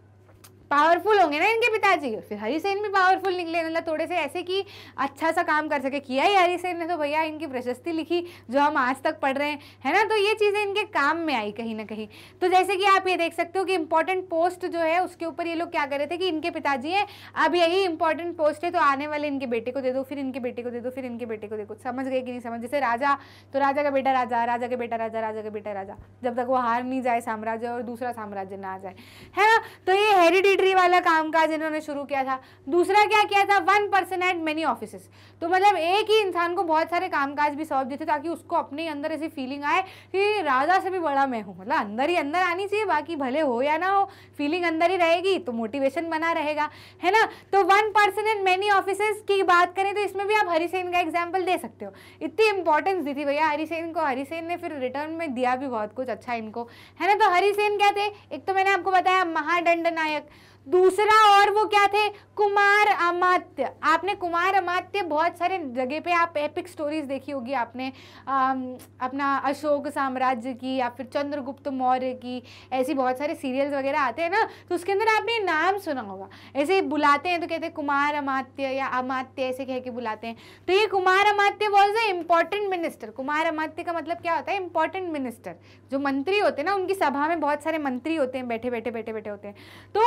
पावरफुल होंगे ना इनके पिताजी फिर हरिसेन भी पावरफुल निकले मतलब थोड़े से ऐसे कि अच्छा सा काम कर सके किया ही हरिसेन ने तो भैया इनकी प्रशस्ति लिखी जो हम आज तक पढ़ रहे हैं है ना तो ये चीज़ें इनके काम में आई कहीं ना कहीं तो जैसे कि आप ये देख सकते हो कि इंपॉर्टेंट पोस्ट जो है उसके ऊपर ये लोग क्या कर रहे थे कि इनके पिताजी हैं अब यही इंपॉर्टेंट पोस्ट है तो आने वाले इनके बेटे को दे दो फिर इनके बेटे को दे दो फिर इनके बेटे को दे दो समझ गए कि नहीं समझ जैसे राजा तो राजा का बेटा राजा राजा का बेटा राजा राजा का बेटा राजा जब तक वो हार नहीं जाए साम्राज्य और दूसरा साम्राज्य ना आ जाए है ना तो ये हेरिटेज सब्सिडरी वाला कामकाज इन्होंने शुरू किया था दूसरा क्या किया था one person at many office तो मतलब एक ही इंसान को बहुत सारे कामकाज भी सौंप देते ताकि उसको अपने अंदर ऐसी फीलिंग आए कि राजा से भी बड़ा मैं हूँ मतलब अंदर ही अंदर आनी चाहिए बाकी भले हो या ना हो फीलिंग अंदर ही रहेगी तो मोटिवेशन बना रहेगा है ना तो one person and many office की बात करें तो इसमें भी आप सेन का एग्जाम्पल दे सकते हो इतनी इंपॉर्टेंस दी थी भैया सेन को हरिसेन ने फिर रिटर्न में दिया भी बहुत कुछ अच्छा इनको है ना तो हरिसेन क्या थे एक तो मैंने आपको बताया महादंड नायक दूसरा और वो क्या थे कुमार अमात्य आपने कुमार अमात्य बहुत सारे जगह पे आप एपिक स्टोरीज देखी होगी आपने आ, अपना अशोक साम्राज्य की या फिर चंद्रगुप्त मौर्य की ऐसी बहुत सारे सीरियल्स वगैरह आते हैं ना तो उसके अंदर आपने नाम सुना होगा ऐसे बुलाते हैं तो कहते हैं कुमार अमात्य या अमात्य ऐसे कह के बुलाते हैं तो ये kumar amatya was a important minister kumar amatya का मतलब क्या होता है इंपॉर्टेंट मिनिस्टर जो मंत्री होते हैं ना उनकी सभा में बहुत सारे मंत्री होते हैं बैठे बैठे बैठे बैठे होते हैं तो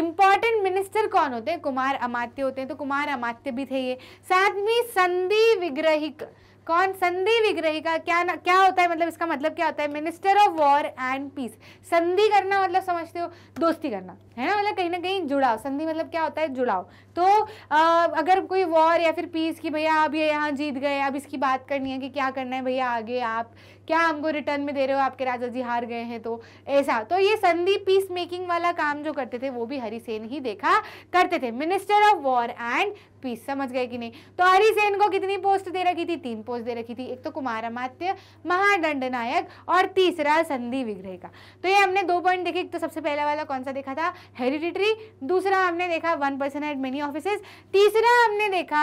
इम्पॉर्टेंट मिनिस्टर कौन होते हैं कुमार अमात्य होते हैं तो कुमार अमात्य भी थे ये साथ में संधि विग्रहिक कौन संधि विग्रही का क्या ना क्या होता है मतलब इसका मतलब क्या होता है minister of war and peace संधि करना मतलब समझते हो दोस्ती करना है ना मतलब कहीं ना कहीं जुड़ाव संधि मतलब क्या होता है जुड़ाव तो आ, अगर कोई वॉर या फिर पीस की भैया आप ये यहाँ जीत गए अब इसकी बात करनी है कि क्या करना है भैया आगे आप क्या हमको रिटर्न में दे रहे हो आपके राजा जी हार गए हैं तो ऐसा तो ये संधि पीस मेकिंग वाला काम जो करते थे वो भी हरिसेन ही देखा करते थे minister of war and peace समझ गए कि नहीं तो हरिसेन को कितनी पोस्ट दे रखी थी तीन पोस्ट दे रखी थी एक तो कुमार अमात्य महादंड नायक और तीसरा संधि विग्रह का तो ये हमने दो पॉइंट देखे एक तो सबसे पहला वाला कौन सा देखा था हेरिडिटरी दूसरा हमने देखा one person had many offices तीसरा हमने देखा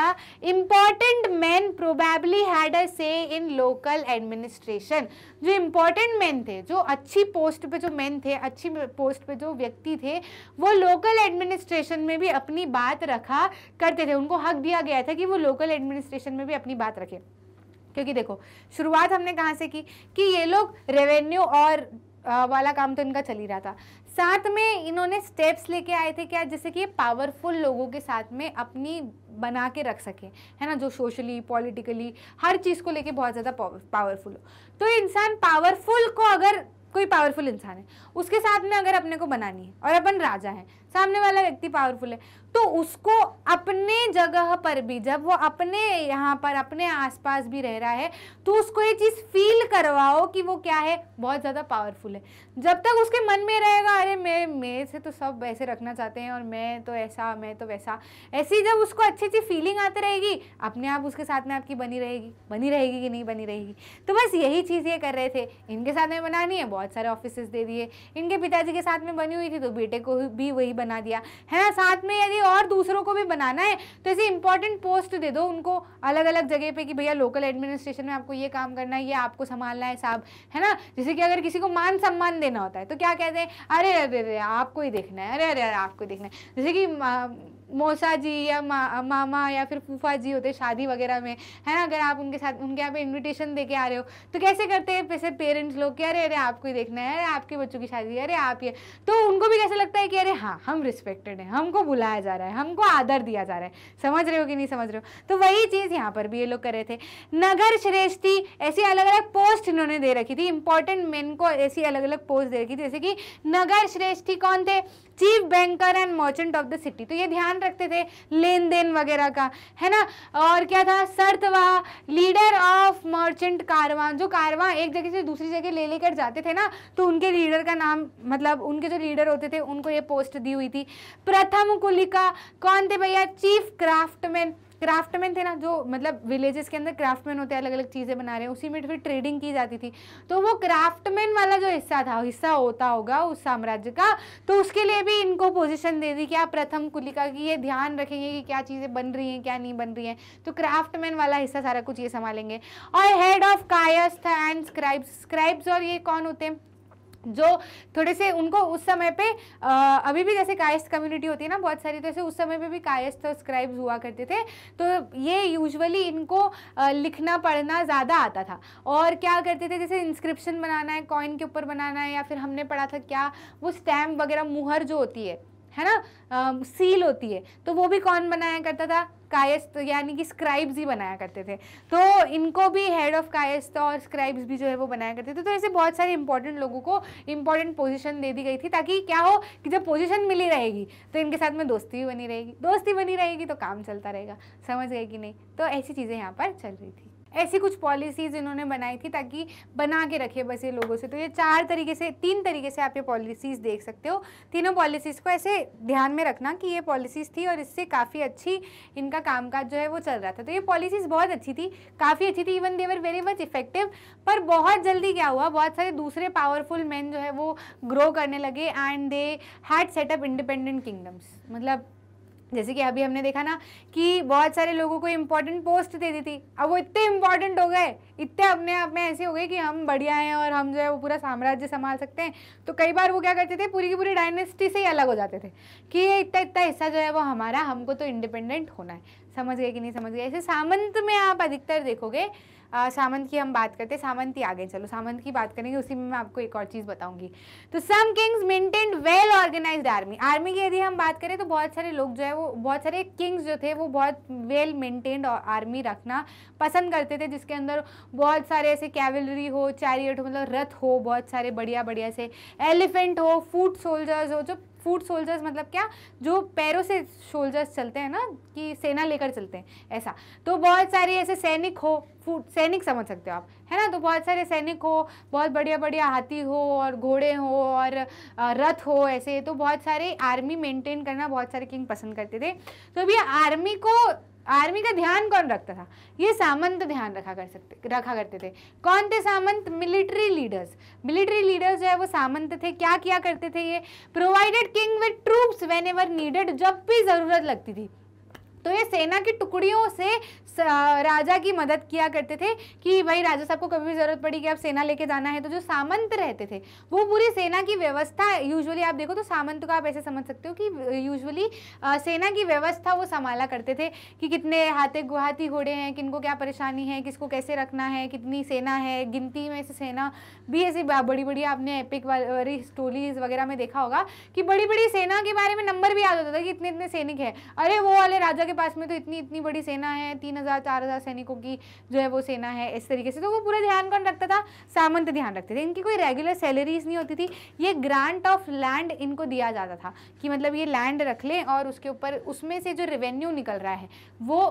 important man probably had a say in local administration जो इम्पॉर्टेंट मैन थे जो अच्छी पोस्ट पे जो मैन थे अच्छी पोस्ट पे जो व्यक्ति थे वो लोकल एडमिनिस्ट्रेशन में भी अपनी बात रखा करते थे उनको हक दिया गया था कि वो लोकल एडमिनिस्ट्रेशन में भी अपनी बात रखें क्योंकि देखो शुरुआत हमने कहाँ से की कि ये लोग रेवेन्यू और वाला काम तो इनका चल ही रहा था साथ में इन्होंने स्टेप्स लेके आए थे क्या जैसे कि पावरफुल लोगों के साथ में अपनी बना के रख सके है ना जो सोशली पॉलिटिकली हर चीज़ को लेके बहुत ज़्यादा पावरफुल हो तो इंसान पावरफुल को अगर कोई पावरफुल इंसान है उसके साथ में अगर अपने को बनानी है और अपन राजा हैं सामने वाला व्यक्ति पावरफुल है तो उसको अपने जगह पर भी जब वो अपने यहाँ पर अपने आसपास भी रह रहा है तो उसको ये चीज़ फील करवाओ कि वो क्या है बहुत ज़्यादा पावरफुल है जब तक उसके मन में रहेगा अरे मैं मेरे से तो सब ऐसे रखना चाहते हैं और मैं तो ऐसा मैं तो वैसा ऐसी जब उसको अच्छी अच्छी फीलिंग आती रहेगी अपने आप उसके साथ में आपकी बनी रहेगी बनी रहेगी कि नहीं बनी रहेगी तो बस यही चीज़ ये कर रहे थे इनके साथ में बनानी है बहुत सारे ऑफिसेस दे दिए इनके पिताजी के साथ में बनी हुई थी तो बेटे को भी वही बना दिया है साथ में यदि और दूसरों को भी बनाना है तो ऐसे इंपॉर्टेंट पोस्ट दे दो उनको अलग अलग जगह पे कि भैया लोकल एडमिनिस्ट्रेशन में आपको ये काम करना है ये आपको संभालना है साहब है ना जैसे कि अगर किसी को मान सम्मान देना होता है तो क्या कहते हैं अरे अरे अरे आपको ही देखना है अरे अरे अरे आपको ही देखना है जैसे कि मौसा जी या मा, मामा या फिर फूफा जी होते शादी वगैरह में है ना अगर आप उनके साथ उनके यहाँ पे इनविटेशन दे के आ रहे हो तो कैसे करते हैं वैसे पेरेंट्स लोग कि अरे अरे आपको ही देखना है अरे आपके बच्चों की शादी अरे आप ये तो उनको भी कैसे लगता है कि अरे हाँ हम रिस्पेक्टेड हैं हमको बुलाया जा रहा है हमको आदर दिया जा रहा है समझ रहे हो कि नहीं समझ रहे हो तो वही चीज़ यहाँ पर भी ये लोग कर रहे थे नगर श्रेष्ठी ऐसी अलग अलग पोस्ट इन्होंने दे रखी थी इंपॉर्टेंट मेन को ऐसी अलग अलग पोस्ट दे रखी थी जैसे कि नगर श्रेष्ठी कौन थे chief banker and merchant of the city तो ये ध्यान रखते थे लेन देन वगैरह का है ना और क्या था सरतवाह लीडर ऑफ मर्चेंट कारवां जो कारवां एक जगह से दूसरी जगह ले लेकर जाते थे ना तो उनके लीडर का नाम मतलब उनके जो लीडर होते थे उनको ये पोस्ट दी हुई थी प्रथम कुलिका कौन थे भैया चीफ क्राफ्टमैन क्राफ्टमैन थे ना जो मतलब विलेजेस के अंदर क्राफ्टमैन होते हैं अलग अलग चीज़ें बना रहे हैं उसी में फिर ट्रेडिंग की जाती थी तो वो क्राफ्टमैन वाला जो हिस्सा था हिस्सा होता होगा उस साम्राज्य का तो उसके लिए भी इनको पोजिशन दे दी कि आप प्रथम कुलिका की ये ध्यान रखेंगे कि क्या चीज़ें बन रही हैं क्या नहीं बन रही हैं तो क्राफ्टमैन वाला हिस्सा सारा कुछ ये संभालेंगे और head of Kayastha and scribes scribes और ये कौन होते हैं जो थोड़े से उनको उस समय पे आ, अभी भी जैसे कायस्थ कम्युनिटी होती है ना बहुत सारी तो ऐसे उस समय पे भी कायस्थ और स्क्राइब्स हुआ करते थे तो ये यूजुअली इनको आ, लिखना पढ़ना ज़्यादा आता था और क्या करते थे जैसे इंस्क्रिप्शन बनाना है कॉइन के ऊपर बनाना है या फिर हमने पढ़ा था क्या वो स्टैम्प वगैरह मुहर जो होती है है ना आ, सील होती है तो वो भी कौन बनाया करता था कायस्त यानी कि स्क्राइब्स ही बनाया करते थे तो इनको भी हेड ऑफ कायस्थ और स्क्राइब्स भी जो है वो बनाया करते थे तो ऐसे बहुत सारे इंपॉर्टेंट लोगों को इंपॉर्टेंट पोजीशन दे दी गई थी ताकि क्या हो कि जब पोजीशन मिली रहेगी तो इनके साथ में दोस्ती भी बनी रहेगी दोस्ती बनी रहेगी तो काम चलता रहेगा समझ गए कि नहीं तो ऐसी चीज़ें यहाँ पर चल रही थी ऐसी कुछ पॉलिसीज़ इन्होंने बनाई थी ताकि बना के रखे बस ये लोगों से तो ये चार तरीके से तीन तरीके से आप ये पॉलिसीज़ देख सकते हो तीनों पॉलिसीज़ को ऐसे ध्यान में रखना कि ये पॉलिसीज़ थी और इससे काफ़ी अच्छी इनका कामकाज जो है वो चल रहा था तो ये पॉलिसीज़ बहुत अच्छी थी काफ़ी अच्छी थी even they were very much effective पर बहुत जल्दी क्या हुआ बहुत सारे दूसरे पावरफुल मैन जो है वो ग्रो करने लगे and they had set up independent kingdoms मतलब जैसे कि अभी हमने देखा ना कि बहुत सारे लोगों को इम्पोर्टेंट पोस्ट दे दी थी अब वो इतने इम्पोर्टेंट हो गए इतने अपने आप में ऐसे हो गए कि हम बढ़िया हैं और हम जो है वो पूरा साम्राज्य संभाल सकते हैं तो कई बार वो क्या करते थे पूरी की पूरी डायनेस्टी से ही अलग हो जाते थे कि ये इतना इतना हिस्सा जो है वो हमारा हमको तो इंडिपेंडेंट होना है समझ गए कि नहीं समझ गए ऐसे सामंत में आप अधिकतर देखोगे सामंत की हम बात करते हैं सामंत ही आगे चलो सामंत की बात करेंगे उसी में मैं आपको एक और चीज़ बताऊंगी तो some kings maintain well organise army army की यदि हम बात करें तो बहुत सारे लोग जो है वो बहुत सारे किंग्स जो थे वो बहुत वेल मेंटेन्ड आर्मी रखना पसंद करते थे जिसके अंदर बहुत सारे ऐसे कैवलरी हो चैरियट हो मतलब रथ हो बहुत सारे बढ़िया बढ़िया से एलिफेंट हो फूट सोल्जर्स हो जो फूड सोल्जर्स मतलब क्या जो पैरों से सोल्जर्स चलते हैं ना कि सेना लेकर चलते हैं ऐसा तो बहुत सारे ऐसे सैनिक हो फूड सैनिक समझ सकते हो आप है ना तो बहुत सारे सैनिक हो बहुत बढ़िया बढ़िया हाथी हो और घोड़े हो और रथ हो ऐसे तो बहुत सारे आर्मी मेंटेन करना बहुत सारे किंग पसंद करते थे तो अभी आर्मी को आर्मी का ध्यान कौन रखता था ये सामंत ध्यान रखा कर सकते रखा करते थे कौन थे सामंत मिलिट्री लीडर्स मिलिट्री लीडर्स जो है वो सामंत थे क्या किया करते थे ये provided king with troops whenever needed जब भी ज़रूरत लगती थी तो ये सेना की टुकड़ियों से राजा की मदद किया करते थे कि भाई राजा साहब को कभी भी ज़रूरत पड़ी कि आप सेना लेके जाना है तो जो सामंत रहते थे वो पूरी सेना की व्यवस्था यूजुअली आप देखो तो सामंत को आप ऐसे समझ सकते हो कि यूजुअली सेना की व्यवस्था वो संभाला करते थे कि कितने हाथे गुहाती घोड़े हैं किनको क्या परेशानी है किसको कैसे रखना है कितनी सेना है गिनती में से सेना भी ऐसी बड़ी बड़ी आपने एपिक वाली स्टोरीज वगैरह में देखा होगा कि बड़ी बड़ी सेना के बारे में नंबर भी याद होता था कि इतने इतने सैनिक है अरे वो वाले राजा के पास में तो इतनी इतनी बड़ी सेना है तीन हज़ार चार हज़ार सैनिकों की जो है वो सेना है इस तरीके से तो वो पूरा ध्यान कौन रखता था सामंत ध्यान रखते थे इनकी कोई रेगुलर सैलरीज नहीं होती थी ये ग्रांट ऑफ लैंड इनको दिया जाता था कि मतलब ये लैंड रख लें और उसके ऊपर उसमें से जो रेवेन्यू निकल रहा है वो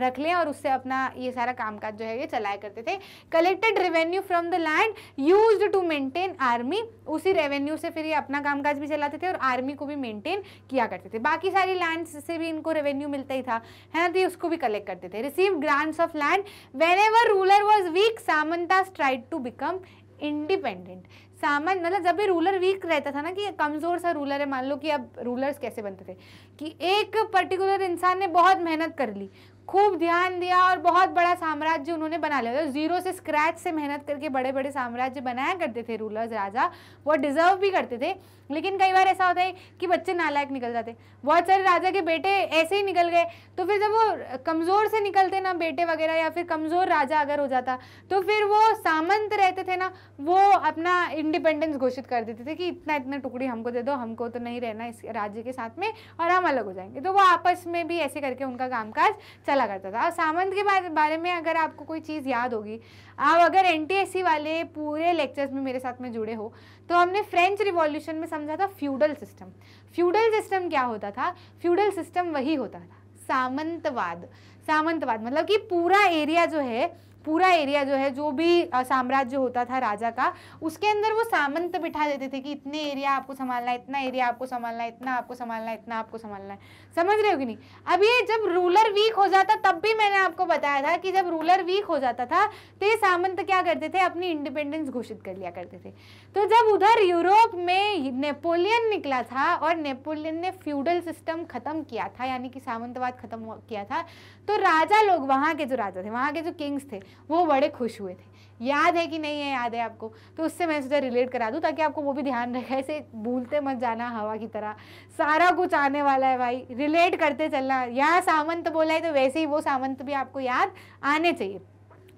रख लें और उससे अपना ये सारा कामकाज जो है ये चलाया करते थे collected revenue from the land use to maintain army उसी रेवेन्यू से फिर ये अपना कामकाज भी चलाते थे और आर्मी को भी मेंटेन किया करते थे बाकी सारी लैंड से भी इनको रेवेन्यू मिलता ही था है ना तो ये उसको भी कलेक्ट करते थे receive grants of land whenever ruler was weak सामंता स्ट्राइड टू बिकम इंडिपेंडेंट सामान मतलब जब भी रूलर वीक रहता था ना कि कमज़ोर सा रूलर है मान लो कि अब रूलर्स कैसे बनते थे कि एक पर्टिकुलर इंसान ने बहुत मेहनत कर ली खूब ध्यान दिया और बहुत बड़ा साम्राज्य उन्होंने बना लिया था तो जीरो से स्क्रैच से मेहनत करके बड़े बड़े साम्राज्य बनाया करते थे रूलर्स राजा वो डिजर्व भी करते थे लेकिन कई बार ऐसा होता है कि बच्चे नालायक निकल जाते बहुत सारे राजा के बेटे ऐसे ही निकल गए तो फिर जब वो कमज़ोर से निकलते ना बेटे वगैरह या फिर कमज़ोर राजा अगर हो जाता तो फिर वो सामंत रहते थे ना वो अपना इंडिपेंडेंस घोषित कर देते थे कि इतना इतना टुकड़ी हमको दे दो हमको तो नहीं रहना इस राज्य के साथ में और हम अलग हो जाएंगे तो वो आपस में भी ऐसे करके उनका कामकाज चला करता था अब सामंत के बारे, बारे में अगर आपको कोई चीज़ याद होगी आप अगर एन वाले पूरे लेक्चर्स में मेरे साथ में जुड़े हो तो हमने फ्रेंच रिवॉल्यूशन में समझा था फ्यूडल सिस्टम फ्यूडल सिस्टम क्या होता था फ्यूडल सिस्टम वही होता था सामंतवाद सामंतवाद मतलब कि पूरा एरिया जो है पूरा एरिया जो है जो भी साम्राज्य होता था राजा का उसके अंदर वो सामंत बिठा देते थे कि इतने एरिया आपको संभालना है इतना एरिया आपको संभालना है इतना आपको संभालना है इतना आपको संभालना है समझ रहे हो कि नहीं अब ये जब रूलर वीक हो जाता तब भी मैंने आपको बताया था कि जब रूलर वीक हो जाता था तो ये सामंत क्या करते थे अपनी इंडिपेंडेंस घोषित कर लिया करते थे तो जब उधर यूरोप में नेपोलियन निकला था और नेपोलियन ने फ्यूडल सिस्टम खत्म किया था यानी कि सामंतवाद खत्म किया था तो राजा लोग वहाँ के जो राजा थे वहाँ के जो किंग्स थे वो बड़े खुश हुए थे याद है कि नहीं है याद है आपको तो उससे मैं सोचा रिलेट करा दूँ ताकि आपको वो भी ध्यान रखे ऐसे भूलते मत जाना हवा की तरह सारा कुछ आने वाला है भाई रिलेट करते चलना यहाँ सामंत बोला है तो वैसे ही वो सामंत भी आपको याद आने चाहिए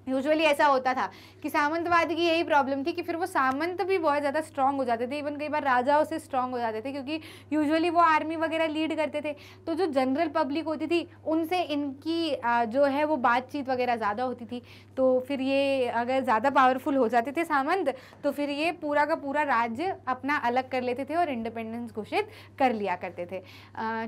यूजुअली ऐसा होता था कि सामंतवाद की यही प्रॉब्लम थी कि फिर वो सामंत भी बहुत ज़्यादा स्ट्रांग हो जाते थे इवन कई बार राजाओं से स्ट्रॉन्ग हो जाते थे क्योंकि यूजुअली वो आर्मी वगैरह लीड करते थे तो जो जनरल पब्लिक होती थी उनसे इनकी जो है वो बातचीत वगैरह ज़्यादा होती थी तो फिर ये अगर ज़्यादा पावरफुल हो जाते थे सामंत तो फिर ये पूरा का पूरा राज्य अपना अलग कर लेते थे और इंडिपेंडेंस घोषित कर लिया करते थे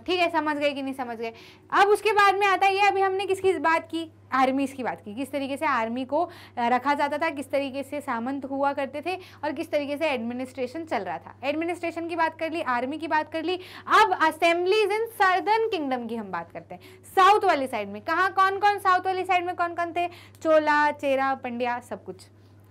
ठीक है समझ गए कि नहीं समझ गए अब उसके बाद में आता है ये अभी हमने किसकी बात की आर्मीज़ की बात की किस तरीके से आर्मी को रखा जाता था किस तरीके से सामंत हुआ करते थे और किस तरीके से एडमिनिस्ट्रेशन चल रहा था एडमिनिस्ट्रेशन की बात कर ली आर्मी की बात कर ली अब असेंबलीज इन सर्दर्न किंगडम की हम बात करते हैं साउथ वाली साइड में कहाँ कौन कौन साउथ वाली साइड में कौन कौन थे चोला चेरा पंड्या सब कुछ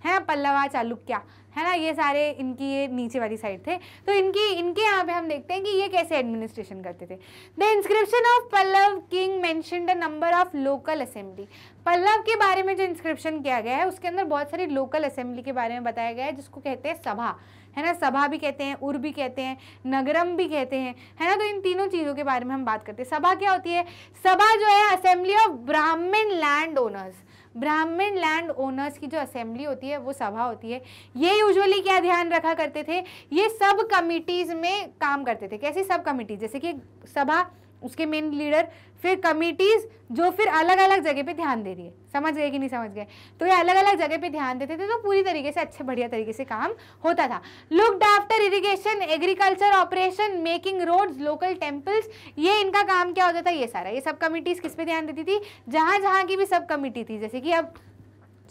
हैं पल्लवा चालुक्या है ना ये सारे इनकी ये नीचे वाली साइड थे तो इनकी इनके यहाँ पे हम देखते हैं कि ये कैसे एडमिनिस्ट्रेशन करते थे the inscription of Pallava king mention the number of local assembly Pallava के बारे में जो इंस्क्रिप्शन किया गया है उसके अंदर बहुत सारी लोकल असेंबली के बारे में बताया गया है जिसको कहते हैं सभा है ना सभा भी कहते हैं उर् भी कहते हैं नगरम भी कहते हैं है ना तो इन तीनों चीज़ों के बारे में हम बात करते हैं सभा क्या होती है सभा जो है assembly of Brahmin land owners Brahmin land owners की जो असेंबली होती है वो सभा होती है ये यूजुअली क्या ध्यान रखा करते थे ये सब कमिटीज़ में काम करते थे कैसी सब कमिटीज जैसे कि सभा उसके मेन लीडर फिर कमिटीज़ जो फिर अलग अलग जगह पे ध्यान दे रही है समझ गए कि नहीं समझ गए तो ये अलग अलग जगह पे ध्यान देते थे तो पूरी तरीके से अच्छे बढ़िया तरीके से काम होता था looked after irrigation agriculture operation making roads local temples ये इनका काम क्या होता था ये सारा ये सब कमिटीज़ किस पे ध्यान देती थी जहाँ जहाँ की भी सब कमिटी थी जैसे कि अब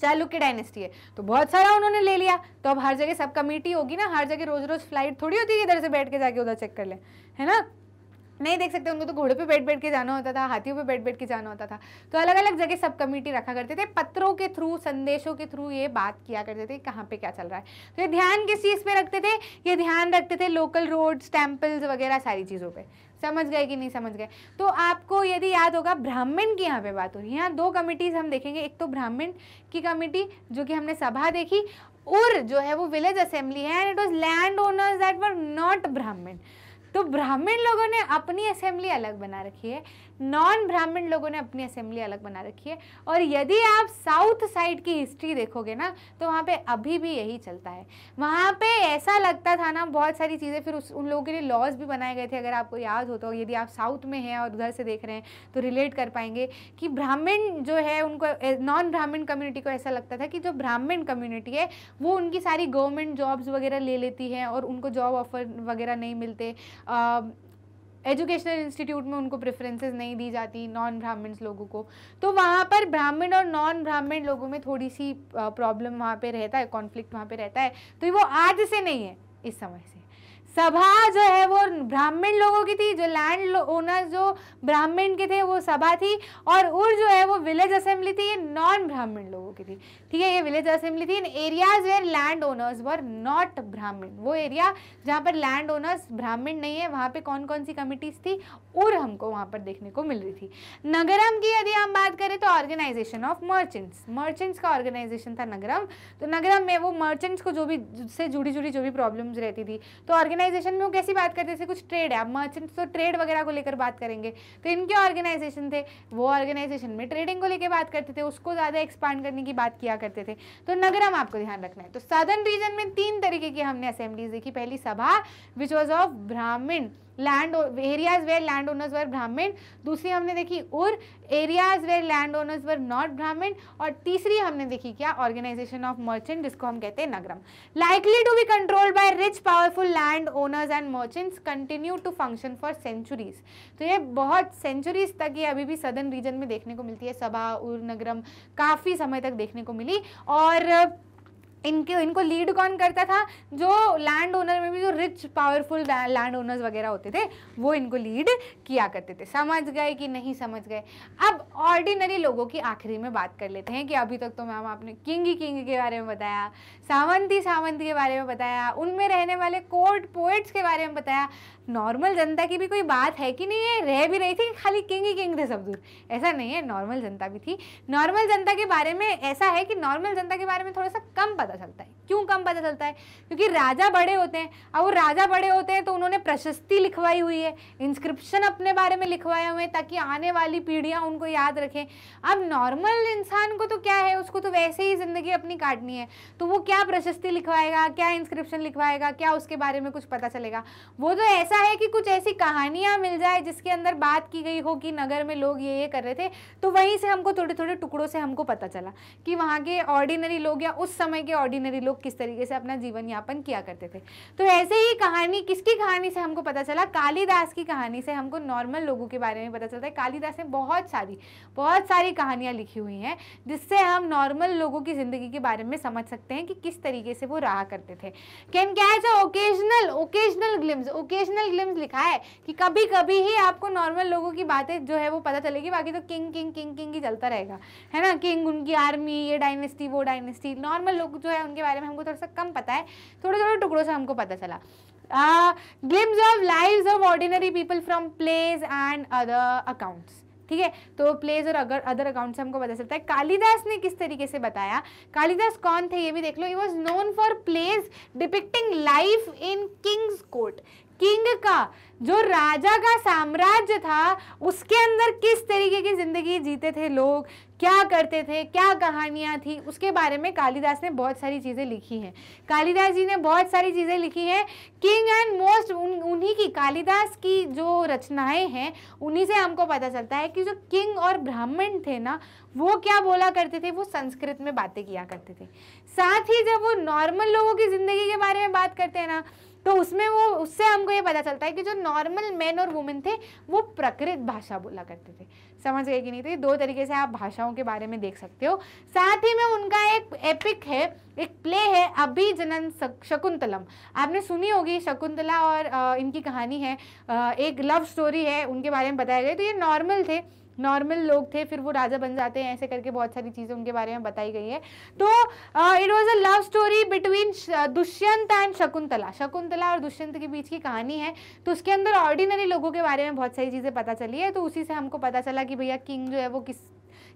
चालुक्य डायनेस्टी है तो बहुत सारा उन्होंने ले लिया तो अब हर जगह सब कमेटी होगी ना हर जगह रोज रोज फ्लाइट थोड़ी होती है इधर से बैठ के जाके उधर चेक कर ले है ना नहीं देख सकते उनको तो घोड़े पे बैठ बैठ के जाना होता था हाथियों पे बैठ बैठ के जाना होता था तो अलग अलग जगह सब कमेटी रखा करते थे पत्रों के थ्रू संदेशों के थ्रू ये बात किया करते थे कहाँ पे क्या चल रहा है तो ये ध्यान किस चीज़ पे रखते थे ये ध्यान रखते थे लोकल रोड्स टेम्पल्स वगैरह सारी चीज़ों पर समझ गए कि नहीं समझ गए तो आपको यदि याद होगा ब्राह्मण की यहाँ पे बात हो रही है यहाँ दो कमिटीज हम देखेंगे एक तो ब्राह्मण की कमेटी जो कि हमने सभा देखी और जो है वो विलेज असेंबली है and it was land owners that were not Brahmin तो ब्राह्मण लोगों ने अपनी असेंबली अलग बना रखी है नॉन ब्राह्मण लोगों ने अपनी असेंबली अलग बना रखी है और यदि आप साउथ साइड की हिस्ट्री देखोगे ना तो वहाँ पे अभी भी यही चलता है वहाँ पे ऐसा लगता था ना बहुत सारी चीज़ें फिर उस उन लोगों के लिए लॉज भी बनाए गए थे अगर आपको याद हो तो यदि आप साउथ में हैं और उधर से देख रहे हैं तो रिलेट कर पाएंगे कि ब्राह्मण जो है उनको नॉन ब्राह्मण कम्युनिटी को ऐसा लगता था कि जो ब्राह्मण कम्युनिटी है वो उनकी सारी गवर्नमेंट जॉब्स वगैरह ले लेती है और उनको जॉब ऑफर वगैरह नहीं मिलते आ, एजुकेशनल इंस्टीट्यूट में उनको प्रेफरेंसेस नहीं दी जाती नॉन ब्राह्मण्स लोगों को तो वहाँ पर ब्राह्मण और नॉन ब्राह्मण लोगों में थोड़ी सी प्रॉब्लम वहाँ पे रहता है कॉन्फ्लिक्ट वहाँ पे रहता है तो वो आज से नहीं है इस समय से सभा जो है वो ब्राह्मण लोगों की थी जो लैंड ओनर जो ब्राह्मण के थे वो सभा थी और उर जो है वो विलेज असेंबली थी ये नॉन ब्राह्मण लोगों की थी ठीक है ये विलेज असेंबली थी in areas where land owners were not Brahmin वो एरिया जहाँ पर लैंड ओनर्स ब्राह्मण नहीं है वहाँ पर कौन कौन सी कमिटीज थी उर हमको वहाँ पर देखने को मिल रही थी नगरम की यदि हम बात करें तो ऑर्गेनाइजेशन ऑफ मर्चेंट्स मर्चेंट्स का ऑर्गेनाइजेशन था नगरम तो नगरम में वो मर्चेंट्स को जो भी से जुड़ी जुड़ी जो भी प्रॉब्लम्स रहती थी तो ऑर्गेनाइज ऑर्गेनाइजेशन में वो कैसी बात करते थे कुछ ट्रेड है मर्चेंट्स तो ट्रेड वगैरह को लेकर बात करेंगे तो इनके ऑर्गेनाइजेशन थे वो ऑर्गेनाइजेशन में ट्रेडिंग को लेकर बात करते थे उसको ज़्यादा एक्सपांड करने की बात किया करते थे तो नगरम आपको ध्यान रखना है तो सदर्न रीजन में तीन तरीके की हमने असेंबलीज देखी पहली सभा which was of Brahmin land areas where land owners were Brahmin दूसरी हमने देखी उर areas where land owners were not Brahmin और तीसरी हमने देखी क्या ऑर्गेनाइजेशन ऑफ मर्चेंट जिसको हम कहते हैं नगरम likely to be controlled by rich powerful land owners and merchants continue to function for centuries तो ये बहुत सेंचुरीज तक ये अभी भी सदन रीजन में देखने को मिलती है सभा उर नगरम काफ़ी समय तक देखने को मिली और इनके इनको लीड कौन करता था जो लैंड ओनर में भी जो रिच पावरफुल लैंड ओनर्स वगैरह होते थे वो इनको लीड किया करते थे समझ गए कि नहीं समझ गए अब ऑर्डिनरी लोगों की आखिरी में बात कर लेते हैं कि अभी तक तो मैम आपने किंग ही किंग के बारे में बताया सावंती सावंत के बारे में बताया उनमें रहने वाले कोर्ट पोइट्स के बारे में बताया नॉर्मल जनता की भी कोई बात है कि नहीं है रह भी रही थी खाली किंग ही किंग थे सब दूर ऐसा नहीं है नॉर्मल जनता भी थी नॉर्मल जनता के बारे में ऐसा है कि नॉर्मल जनता के बारे में थोड़ा सा कम पता चलता है क्यों कम पता चलता है क्योंकि राजा बड़े होते हैं अब वो राजा बड़े होते हैं तो उन्होंने प्रशस्ति लिखवाई हुई है इंस्क्रिप्शन अपने बारे में लिखवाए हुए हैं ताकि आने वाली पीढ़ियाँ उनको याद रखें अब नॉर्मल इंसान को तो क्या है उसको तो वैसे ही ज़िंदगी अपनी काटनी है तो वो क्या क्या प्रशस्ति लिखवाएगा क्या इंस्क्रिप्शन लिखवाएगा क्या उसके बारे में कुछ पता चलेगा वो तो ऐसा है कि कुछ ऐसी कहानियां मिल जाए जिसके अंदर बात की गई हो कि नगर में लोग ये ये कर रहे थे तो वहीं से हमको थोड़े थोड़े टुकड़ों से हमको पता चला कि वहाँ के ऑर्डिनरी लोग या उस समय के ऑर्डिनरी लोग किस तरीके से अपना जीवन यापन किया करते थे तो ऐसे ही कहानी किसकी कहानी से हमको पता चला कालीदास की कहानी से हमको नॉर्मल लोगों के बारे में पता चलता है कालीदास ने बहुत सारी बहुत सारी कहानियाँ लिखी हुई हैं जिससे हम नॉर्मल लोगों की ज़िंदगी के बारे में समझ सकते हैं कि किस तरीके से वो रहा करते थे कैन क्या है occasional occasional glimpse occasional glimpse लिखा है कि कभी कभी ही आपको नॉर्मल लोगों की बातें जो है वो पता चलेगी बाकी तो किंग किंग किंग किंग ही चलता रहेगा है ना किंग उनकी आर्मी ये डायनेस्टी वो डायनेस्टी नॉर्मल लोग जो है उनके बारे में हमको थोड़ा सा कम पता है थोड़े थोड़े टुकड़ों से हमको पता चला glimpse of live of ordinary people from plays and other accounts ठीक है तो प्लेज और अगर अदर अकाउंट से हमको बता सकता है कालिदास ने किस तरीके से बताया कालिदास कौन थे ये भी देख लो he was known for plays depicting life in kings court king का जो राजा का साम्राज्य था उसके अंदर किस तरीके की ज़िंदगी जीते थे लोग क्या करते थे क्या कहानियाँ थी उसके बारे में कालिदास ने बहुत सारी चीज़ें लिखी हैं कालिदास जी ने बहुत सारी चीज़ें लिखी हैं किंग एंड मोस्ट उन उन्हीं की कालिदास की जो रचनाएं हैं उन्हीं से हमको पता चलता है कि जो किंग और ब्राह्मण थे ना वो क्या बोला करते थे वो संस्कृत में बातें किया करते थे साथ ही जब वो नॉर्मल लोगों की ज़िंदगी के बारे में बात करते हैं ना तो उसमें वो उससे हमको ये पता चलता है कि जो नॉर्मल मैन और वुमेन थे वो प्रकृत भाषा बोला करते थे समझ गए कि नहीं तो ये दो तरीके से आप भाषाओं के बारे में देख सकते हो साथ ही में उनका एक एपिक है एक प्ले है अभिजनन शकुंतलम आपने सुनी होगी शकुंतला और इनकी कहानी है एक लव स्टोरी है उनके बारे में बताया गया तो ये नॉर्मल थे नॉर्मल लोग थे फिर वो राजा बन जाते हैं ऐसे करके बहुत सारी चीज़ें उनके बारे में बताई गई है तो it was a love story between Dushyant and Shakuntala Shakuntala और दुष्यंत के बीच की कहानी है तो उसके अंदर ऑर्डिनरी लोगों के बारे में बहुत सारी चीज़ें पता चली है तो उसी से हमको पता चला कि भैया किंग जो है वो किस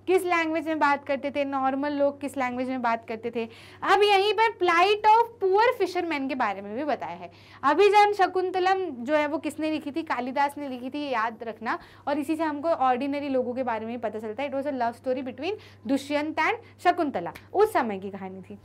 किस लैंग्वेज में बात करते थे नॉर्मल लोग किस लैंग्वेज में बात करते थे अब यहीं पर प्लाइट ऑफ पुअर फिशरमैन के बारे में भी बताया है अभिजान शकुंतलम जो है वो किसने लिखी थी कालिदास ने लिखी थी याद रखना और इसी से हमको ऑर्डिनरी लोगों के बारे में पता चलता है it was a love story between Dushyant and Shakuntala उस समय की कहानी थी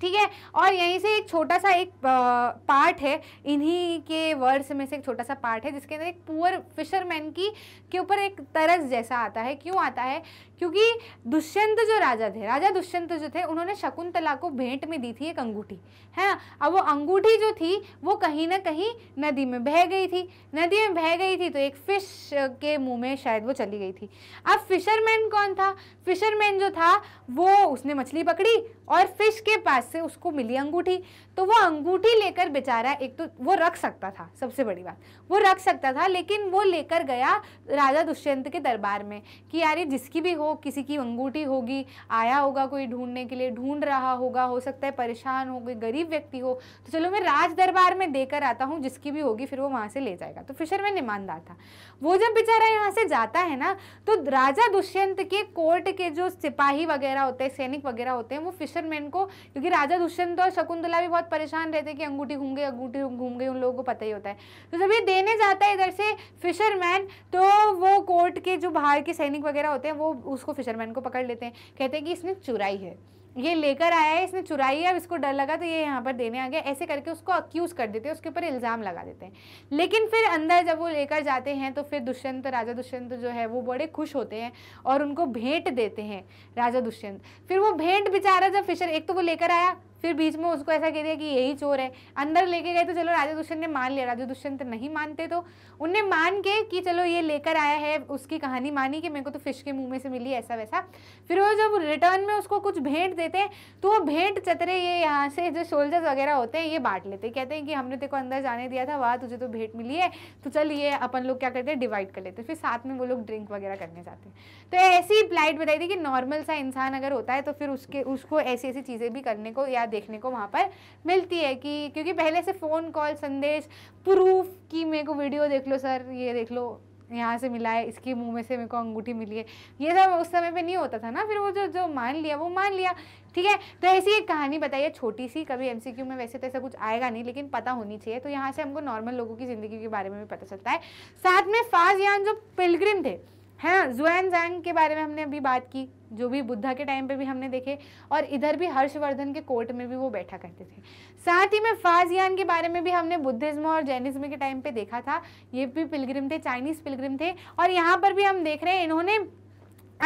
ठीक है और यहीं से एक छोटा सा एक पार्ट है इन्हीं के वर्ड्स में से एक छोटा सा पार्ट है जिसके अंदर एक पुअर फिशरमैन की के ऊपर एक तरस जैसा आता है क्यों आता है क्योंकि दुष्यंत जो राजा थे राजा दुष्यंत जो थे उन्होंने शकुंतला को भेंट में दी थी एक अंगूठी है अब वो अंगूठी जो थी वो कहीं ना कहीं नदी में बह गई थी नदी में बह गई थी तो एक फिश के मुंह में शायद वो चली गई थी अब फिशरमैन कौन था फिशरमैन जो था वो उसने मछली पकड़ी और फिश के पास से उसको मिली अंगूठी तो वो अंगूठी लेकर बेचारा एक तो वो रख सकता था सबसे बड़ी बात वो रख सकता था लेकिन वो लेकर गया राजा दुष्यंत के दरबार में कि यार ये जिसकी भी हो किसी की अंगूठी होगी आया होगा कोई ढूंढने के लिए ढूंढ रहा होगा हो सकता है परेशान हो कोई गरीब व्यक्ति हो तो चलो मैं राज दरबार में देकर आता हूँ जिसकी भी होगी फिर वो वहाँ से ले जाएगा तो फिशरमैन ईमानदार था वो जब बेचारा यहाँ से जाता है ना तो राजा दुष्यंत के कोर्ट के जो सिपाही वगैरह होते हैं सैनिक वगैरह होते हैं वो फिशरमैन को क्योंकि राजा दुष्यंत और शकुंतला भी बहुत परेशान रहते हैं कि अंगूठी घूम गई अंगूठी घूम गई उन लोगों को पता ही होता है तो जब ये देने जाता है इधर से फिशरमैन तो वो कोर्ट के जो बाहर के सैनिक वगैरह होते हैं वो उसको फिशरमैन को पकड़ लेते हैं कहते हैं कि इसने चुराई है ये लेकर आया है इसने चुराई है अब इसको डर लगा तो ये यहाँ पर देने आ गया ऐसे करके उसको अक्यूज़ कर देते हैं उसके ऊपर इल्ज़ाम लगा देते हैं लेकिन फिर अंदर जब वो लेकर जाते हैं तो फिर दुष्यंत राजा दुष्यंत जो है वो बड़े खुश होते हैं और उनको भेंट देते हैं राजा दुष्यंत फिर वो भेंट बेचारा जब फिशर एक तो वो लेकर आया फिर बीच में उसको ऐसा कह दिया कि यही चोर है अंदर लेके गए तो चलो राजा दुष्यंत ने मान लिया राजा दुष्यंत तो नहीं मानते तो उनने मान के कि चलो ये लेकर आया है उसकी कहानी मानी कि मेरे को तो फिश के मुंह में से मिली ऐसा वैसा फिर वो जब रिटर्न में उसको कुछ भेंट देते हैं तो वो भेंट चतरे ये यहाँ से जो सोल्जर्स वगैरह होते हैं ये बांट लेते कहते हैं कि हमने तेरे को अंदर जाने दिया था वाह तुझे तो भेंट मिली है तो चल ये अपन लोग क्या करते हैं डिवाइड कर लेते फिर साथ में वो लोग ड्रिंक वगैरह करने जाते हैं तो ऐसी प्लाइट बताई थी कि नॉर्मल सा इंसान अगर होता है तो फिर उसके उसको ऐसी ऐसी चीज़ें भी करने को या देखने को वहाँ पर मिलती है कि क्योंकि पहले से फ़ोन कॉल संदेश प्रूफ कि मेरे को वीडियो देख लो सर ये देख लो यहाँ से मिला है इसके मुंह में से मेरे को अंगूठी मिली है ये सब उस समय पे नहीं होता था ना फिर वो जो जो मान लिया वो मान लिया ठीक है तो ऐसी एक कहानी बताइए छोटी सी कभी एमसीक्यू में वैसे तो ऐसा कुछ आएगा नहीं लेकिन पता होनी चाहिए तो यहाँ से हमको नॉर्मल लोगों की ज़िंदगी के बारे में भी पता चलता है साथ में फाज यान जो पिलग्रिम थे है ना जुएन जैंग के बारे में हमने अभी बात की जो भी बुद्धा के टाइम पे भी हमने देखे और इधर भी हर्षवर्धन के कोर्ट में भी वो बैठा करते थे साथ ही में फाजियान के बारे में भी हमने बुद्धिज्म और जैनिज्म के टाइम पे देखा था ये भी पिलग्रिम थे चाइनीज़ पिलग्रिम थे और यहाँ पर भी हम देख रहे हैं इन्होंने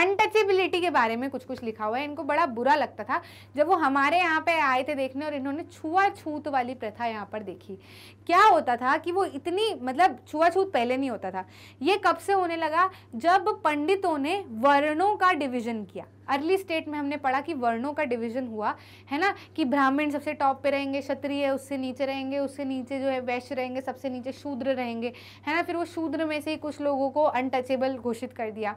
अनटचेबिलिटी के बारे में कुछ कुछ लिखा हुआ है इनको बड़ा बुरा लगता था जब वो हमारे यहाँ पे आए थे देखने और इन्होंने छुआछूत वाली प्रथा यहाँ पर देखी क्या होता था कि वो इतनी मतलब छुआछूत पहले नहीं होता था ये कब से होने लगा जब पंडितों ने वर्णों का डिवीजन किया अर्ली स्टेट में हमने पढ़ा कि वर्णों का डिवीजन हुआ है ना कि ब्राह्मण सबसे टॉप पे रहेंगे क्षत्रिय उससे नीचे रहेंगे उससे नीचे जो है वैश्य रहेंगे सबसे नीचे शूद्र रहेंगे है ना फिर वो शूद्र में से ही कुछ लोगों को अनटचेबल घोषित कर दिया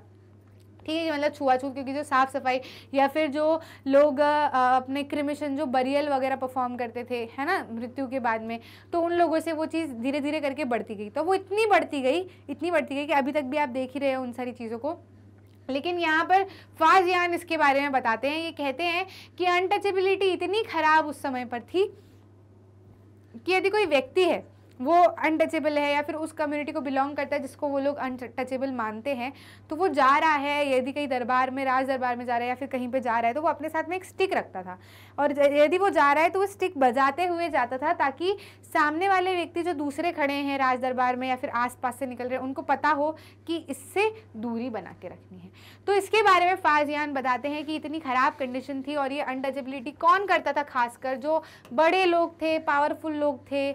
ठीक है मतलब छुआछूत क्योंकि जो साफ़ सफाई या फिर जो लोग अपने क्रिमिशन जो बरियल वगैरह परफॉर्म करते थे है ना मृत्यु के बाद में तो उन लोगों से वो चीज़ धीरे धीरे करके बढ़ती गई तो वो इतनी बढ़ती गई इतनी बढ़ती गई कि अभी तक भी आप देख ही रहे हो उन सारी चीज़ों को लेकिन यहाँ पर फाजियान इसके बारे में बताते हैं ये कहते हैं कि अनटचेबिलिटी इतनी ख़राब उस समय पर थी कि यदि कोई व्यक्ति है वो अनटचेबल है या फिर उस कम्युनिटी को बिलोंग करता है जिसको वो लोग अनटचेबल मानते हैं तो वो जा रहा है यदि कहीं दरबार में राज दरबार में जा रहा है या फिर कहीं पे जा रहा है तो वो अपने साथ में एक स्टिक रखता था और यदि वो जा रहा है तो वो स्टिक बजाते हुए जाता था ताकि सामने वाले व्यक्ति जो दूसरे खड़े हैं राज दरबार में या फिर आस से निकल रहे हैं उनको पता हो कि इससे दूरी बना के रखनी है तो इसके बारे में फाजियान बताते हैं कि इतनी ख़राब कंडीशन थी और ये अनटचेबिलिटी कौन करता था खासकर जो बड़े लोग थे पावरफुल लोग थे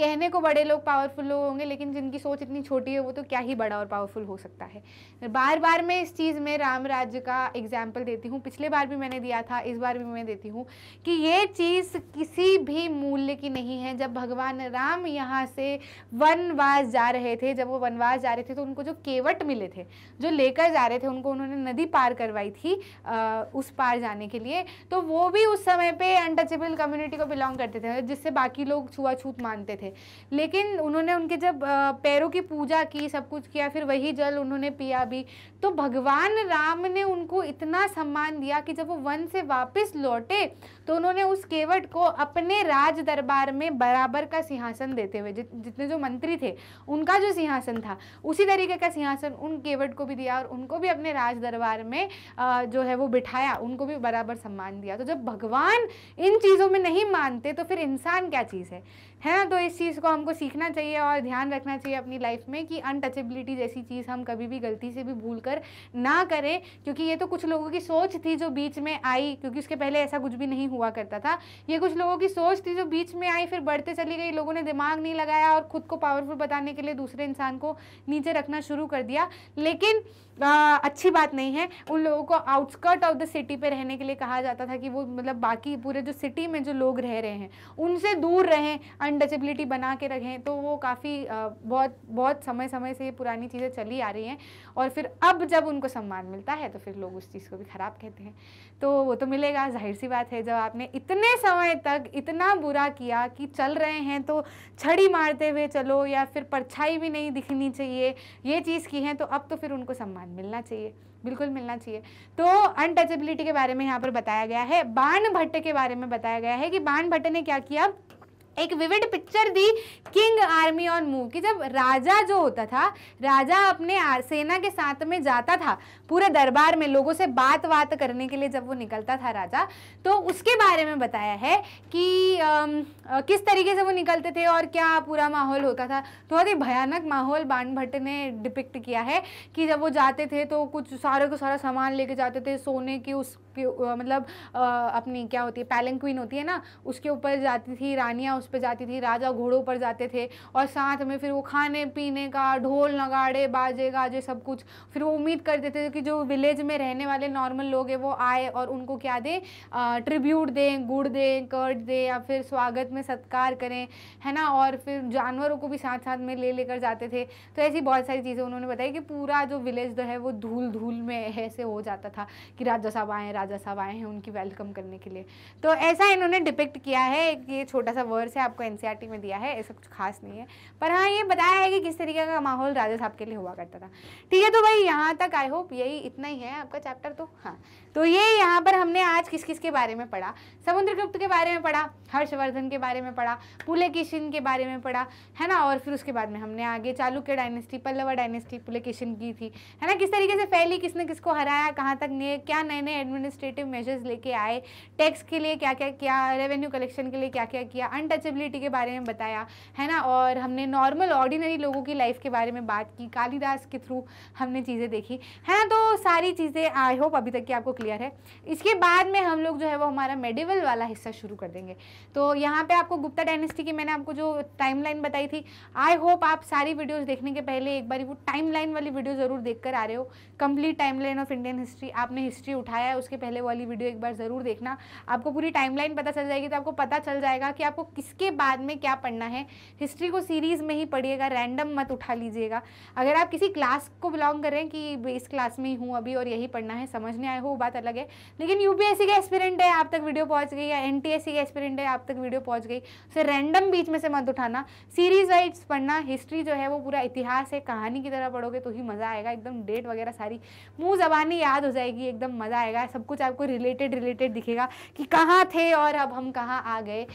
कहने को बड़े लोग पावरफुल लोग होंगे लेकिन जिनकी सोच इतनी छोटी है वो तो क्या ही बड़ा और पावरफुल हो सकता है बार बार मैं इस चीज़ में राम राज्य का एग्जाम्पल देती हूँ पिछले बार भी मैंने दिया था इस बार भी मैं देती हूँ कि ये चीज़ किसी भी मूल्य की नहीं है जब भगवान राम यहाँ से वनवास जा रहे थे जब वो वनवास जा रहे थे तो उनको जो केवट मिले थे जो लेकर जा रहे थे उनको उन्होंने नदी पार करवाई थी उस पार जाने के लिए तो वो भी उस समय पर अनटचेबल कम्युनिटी को बिलोंग करते थे जिससे बाकी लोग छुआछूत मानते थे थे लेकिन उन्होंने उनके जब पैरों की पूजा की सब कुछ किया फिर वही जल उन्होंने पिया भी तो भगवान राम ने उनको इतना सम्मान दिया कि जब वो वन से वापस लौटे तो उन्होंने उस केवट को अपने राज दरबार में बराबर का सिंहासन देते हुए जित, जितने जो मंत्री थे उनका जो सिंहासन था उसी तरीके का सिंहासन उन केवट को भी दिया और उनको भी अपने राज दरबार में जो है वो बिठाया उनको भी बराबर सम्मान दिया तो जब भगवान इन चीज़ों में नहीं मानते तो फिर इंसान क्या चीज़ है है ना तो इस चीज़ को हमको सीखना चाहिए और ध्यान रखना चाहिए अपनी लाइफ में कि अनटचेबिलिटी जैसी चीज़ हम कभी भी गलती से भी भूल कर होकर ना करें क्योंकि ये तो कुछ लोगों की सोच थी जो बीच में आई क्योंकि उसके पहले ऐसा कुछ भी नहीं हुआ करता था ये कुछ लोगों की सोच थी जो बीच में आई फिर बढ़ते चली गई लोगों ने दिमाग नहीं लगाया और खुद को पावरफुल बताने के लिए दूसरे इंसान को नीचे रखना शुरू कर दिया लेकिन आ, अच्छी बात नहीं है उन लोगों को आउटस्कर्ट ऑफ द सिटी पे रहने के लिए कहा जाता था कि वो मतलब बाकी पूरे जो सिटी में जो लोग रह रहे हैं उनसे दूर रहें अनटचेबिलिटी बना के रखें तो वो काफ़ी बहुत बहुत समय समय से ये पुरानी चीज़ें चली आ रही हैं और फिर अब अब जब उनको सम्मान मिलता है तो फिर लोग उस चीज़ को भी ख़राब कहते हैं तो वो तो मिलेगा जाहिर सी बात है जब आपने इतने समय तक इतना बुरा किया कि चल रहे हैं तो छड़ी मारते हुए चलो या फिर परछाई भी नहीं दिखनी चाहिए ये चीज़ की है तो अब तो फिर उनको सम्मान मिलना चाहिए बिल्कुल मिलना चाहिए तो अनटचेबिलिटी के बारे में यहाँ पर बताया गया है बाण भट्ट के बारे में बताया गया है कि बाण भट्ट ने क्या किया एक विविड पिक्चर दी किंग आर्मी ऑन मूव कि जब राजा जो होता था राजा अपने सेना के साथ में जाता था पूरे दरबार में लोगों से बात बात करने के लिए जब वो निकलता था राजा तो उसके बारे में बताया है कि आ, आ, किस तरीके से वो निकलते थे और क्या पूरा माहौल होता था तो बहुत ही भयानक माहौल बाण भट्ट ने डिपिक्ट किया है कि जब वो जाते थे तो कुछ सारे को सारा सामान लेके जाते थे सोने की उस मतलब अपनी क्या होती है क्वीन होती है ना उसके ऊपर जाती थी रानियाँ उस पर जाती थी राजा घोड़ों पर जाते थे और साथ में फिर वो खाने पीने का ढोल नगाड़े बाजे गाजे सब कुछ फिर वो उम्मीद करते थे कि जो विलेज में रहने वाले नॉर्मल लोग हैं वो आए और उनको क्या दें ट्रिब्यूट दें गुड़ दें कर्ट दें या फिर स्वागत में सत्कार करें है ना और फिर जानवरों को भी साथ साथ में ले लेकर जाते थे तो ऐसी बहुत सारी चीज़ें उन्होंने बताई कि पूरा जो विलेज जो है वो धूल धूल में ऐसे हो जाता था कि राजा साहब आए राजा साहब आए हैं उनकी वेलकम करने के लिए तो ऐसा इन्होंने डिपेक्ट किया है एक ये छोटा सा वर्स है आपको एन e में दिया है ऐसा कुछ खास नहीं है पर हाँ ये बताया है कि किस तरीके का माहौल राजा साहब के लिए हुआ करता था ठीक है तो भाई यहाँ तक आई होप यही इतना ही है आपका चैप्टर तो हाँ तो ये यहाँ पर हमने आज किस किस के बारे में पढ़ा समुद्रगुप्त के बारे में पढ़ा हर्षवर्धन के बारे में पढ़ा किशन के बारे में पढ़ा है ना और फिर उसके बाद में हमने आगे चालुक्य डायनेस्टी पल्लवा डायनेस्टी किशन की थी है ना किस तरीके से फैली किसने किसको हराया कहाँ तक ने क्या नए नए एडमिनिस्ट्रेटिव मेजर्स लेके आए टैक्स के लिए क्या क्या किया रेवेन्यू कलेक्शन के लिए क्या क्या किया अनटचेबिलिटी के बारे में बताया है ना और हमने नॉर्मल ऑर्डिनरी लोगों की लाइफ के बारे में बात की कालिदास के थ्रू हमने चीज़ें देखी है ना तो सारी चीज़ें आई होप अभी तक की आपको क्लियर है इसके बाद में हम लोग जो है वो हमारा मेडिवल वाला हिस्सा शुरू कर देंगे तो यहाँ पे आपको गुप्ता डायनेस्टी की मैंने आपको जो टाइमलाइन बताई थी आई होप आप सारी वीडियोस देखने के पहले एक बार वो टाइमलाइन वाली वीडियो ज़रूर देख कर आ रहे हो complete time of Indian history आपने हिस्ट्री उठाया है उसके पहले वाली वीडियो एक बार ज़रूर देखना आपको पूरी टाइम पता चल जाएगी तो आपको पता चल जाएगा कि आपको किसके बाद में क्या पढ़ना है हिस्ट्री को सीरीज़ में ही पढ़िएगा रैंडम मत उठा लीजिएगा अगर आप किसी क्लास को बिलोंग कर रहे हैं कि इस क्लास में ही हूँ अभी और यही पढ़ना है समझने आए हो बात बात अलग है लेकिन यूपीएससी के एस्पिरेंट है आप तक वीडियो पहुंच गई या एनटीएससी के एस्पिरेंट है आप तक वीडियो पहुंच गई उसे रैंडम बीच में से मत उठाना सीरीज वाइज पढ़ना हिस्ट्री जो है वो पूरा इतिहास है कहानी की तरह पढ़ोगे तो ही मज़ा आएगा एकदम डेट वगैरह सारी मुँह जबानी याद हो जाएगी एकदम मज़ा आएगा सब कुछ आपको रिलेटेड रिलेटेड दिखेगा कि कहाँ थे और अब हम कहाँ आ गए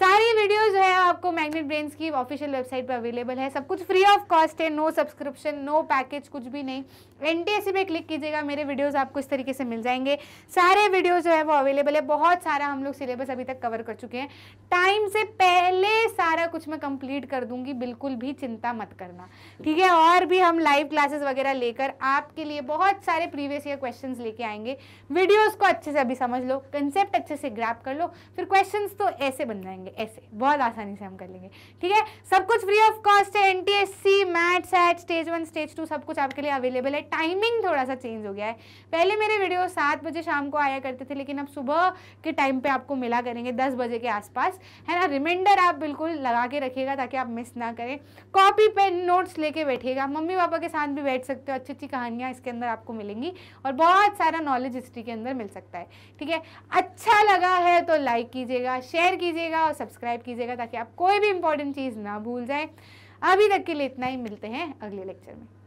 सारी वीडियोस जो है आपको मैग्नेट ब्रेन्स की ऑफिशियल वेबसाइट पर अवेलेबल है सब कुछ फ्री ऑफ कॉस्ट है नो सब्सक्रिप्शन नो पैकेज कुछ भी नहीं एन पे क्लिक कीजिएगा मेरे वीडियोस आपको इस तरीके से मिल जाएंगे सारे वीडियोस जो है वो अवेलेबल है बहुत सारा हम लोग सिलेबस अभी तक कवर कर चुके हैं टाइम से पहले सारा कुछ मैं कंप्लीट कर दूंगी बिल्कुल भी चिंता मत करना ठीक है और भी हम लाइव क्लासेस वगैरह लेकर आपके लिए बहुत सारे प्रीवियस ईयर क्वेश्चन लेके आएंगे वीडियोज को अच्छे से अभी समझ लो कंसेप्ट अच्छे से ग्रैप कर लो फिर क्वेश्चन तो ऐसे बन जाएंगे ऐसे बहुत आसानी से हम कर लेंगे ठीक है सब कुछ फ्री ऑफ कॉस्ट है N T maths at stage one stage two सब कुछ आपके लिए अवेलेबल है टाइमिंग थोड़ा सा चेंज हो गया है पहले मेरे वीडियो सात बजे शाम को आया करते थे लेकिन अब सुबह के टाइम पे आपको मिला करेंगे दस बजे के आसपास है ना रिमाइंडर आप बिल्कुल लगा के रखिएगा ताकि आप मिस ना करें कॉपी पेन नोट्स लेके बैठिएगा मम्मी पापा के साथ भी बैठ सकते हो अच्छी अच्छी कहानियाँ इसके अंदर आपको मिलेंगी और बहुत सारा नॉलेज हिस्ट्री के अंदर मिल सकता है ठीक है अच्छा लगा है तो लाइक कीजिएगा शेयर कीजिएगा और सब्सक्राइब कीजिएगा ताकि आप कोई भी इंपॉर्टेंट चीज़ ना भूल जाए अभी तक के लिए इतना ही मिलते हैं अगले लेक्चर में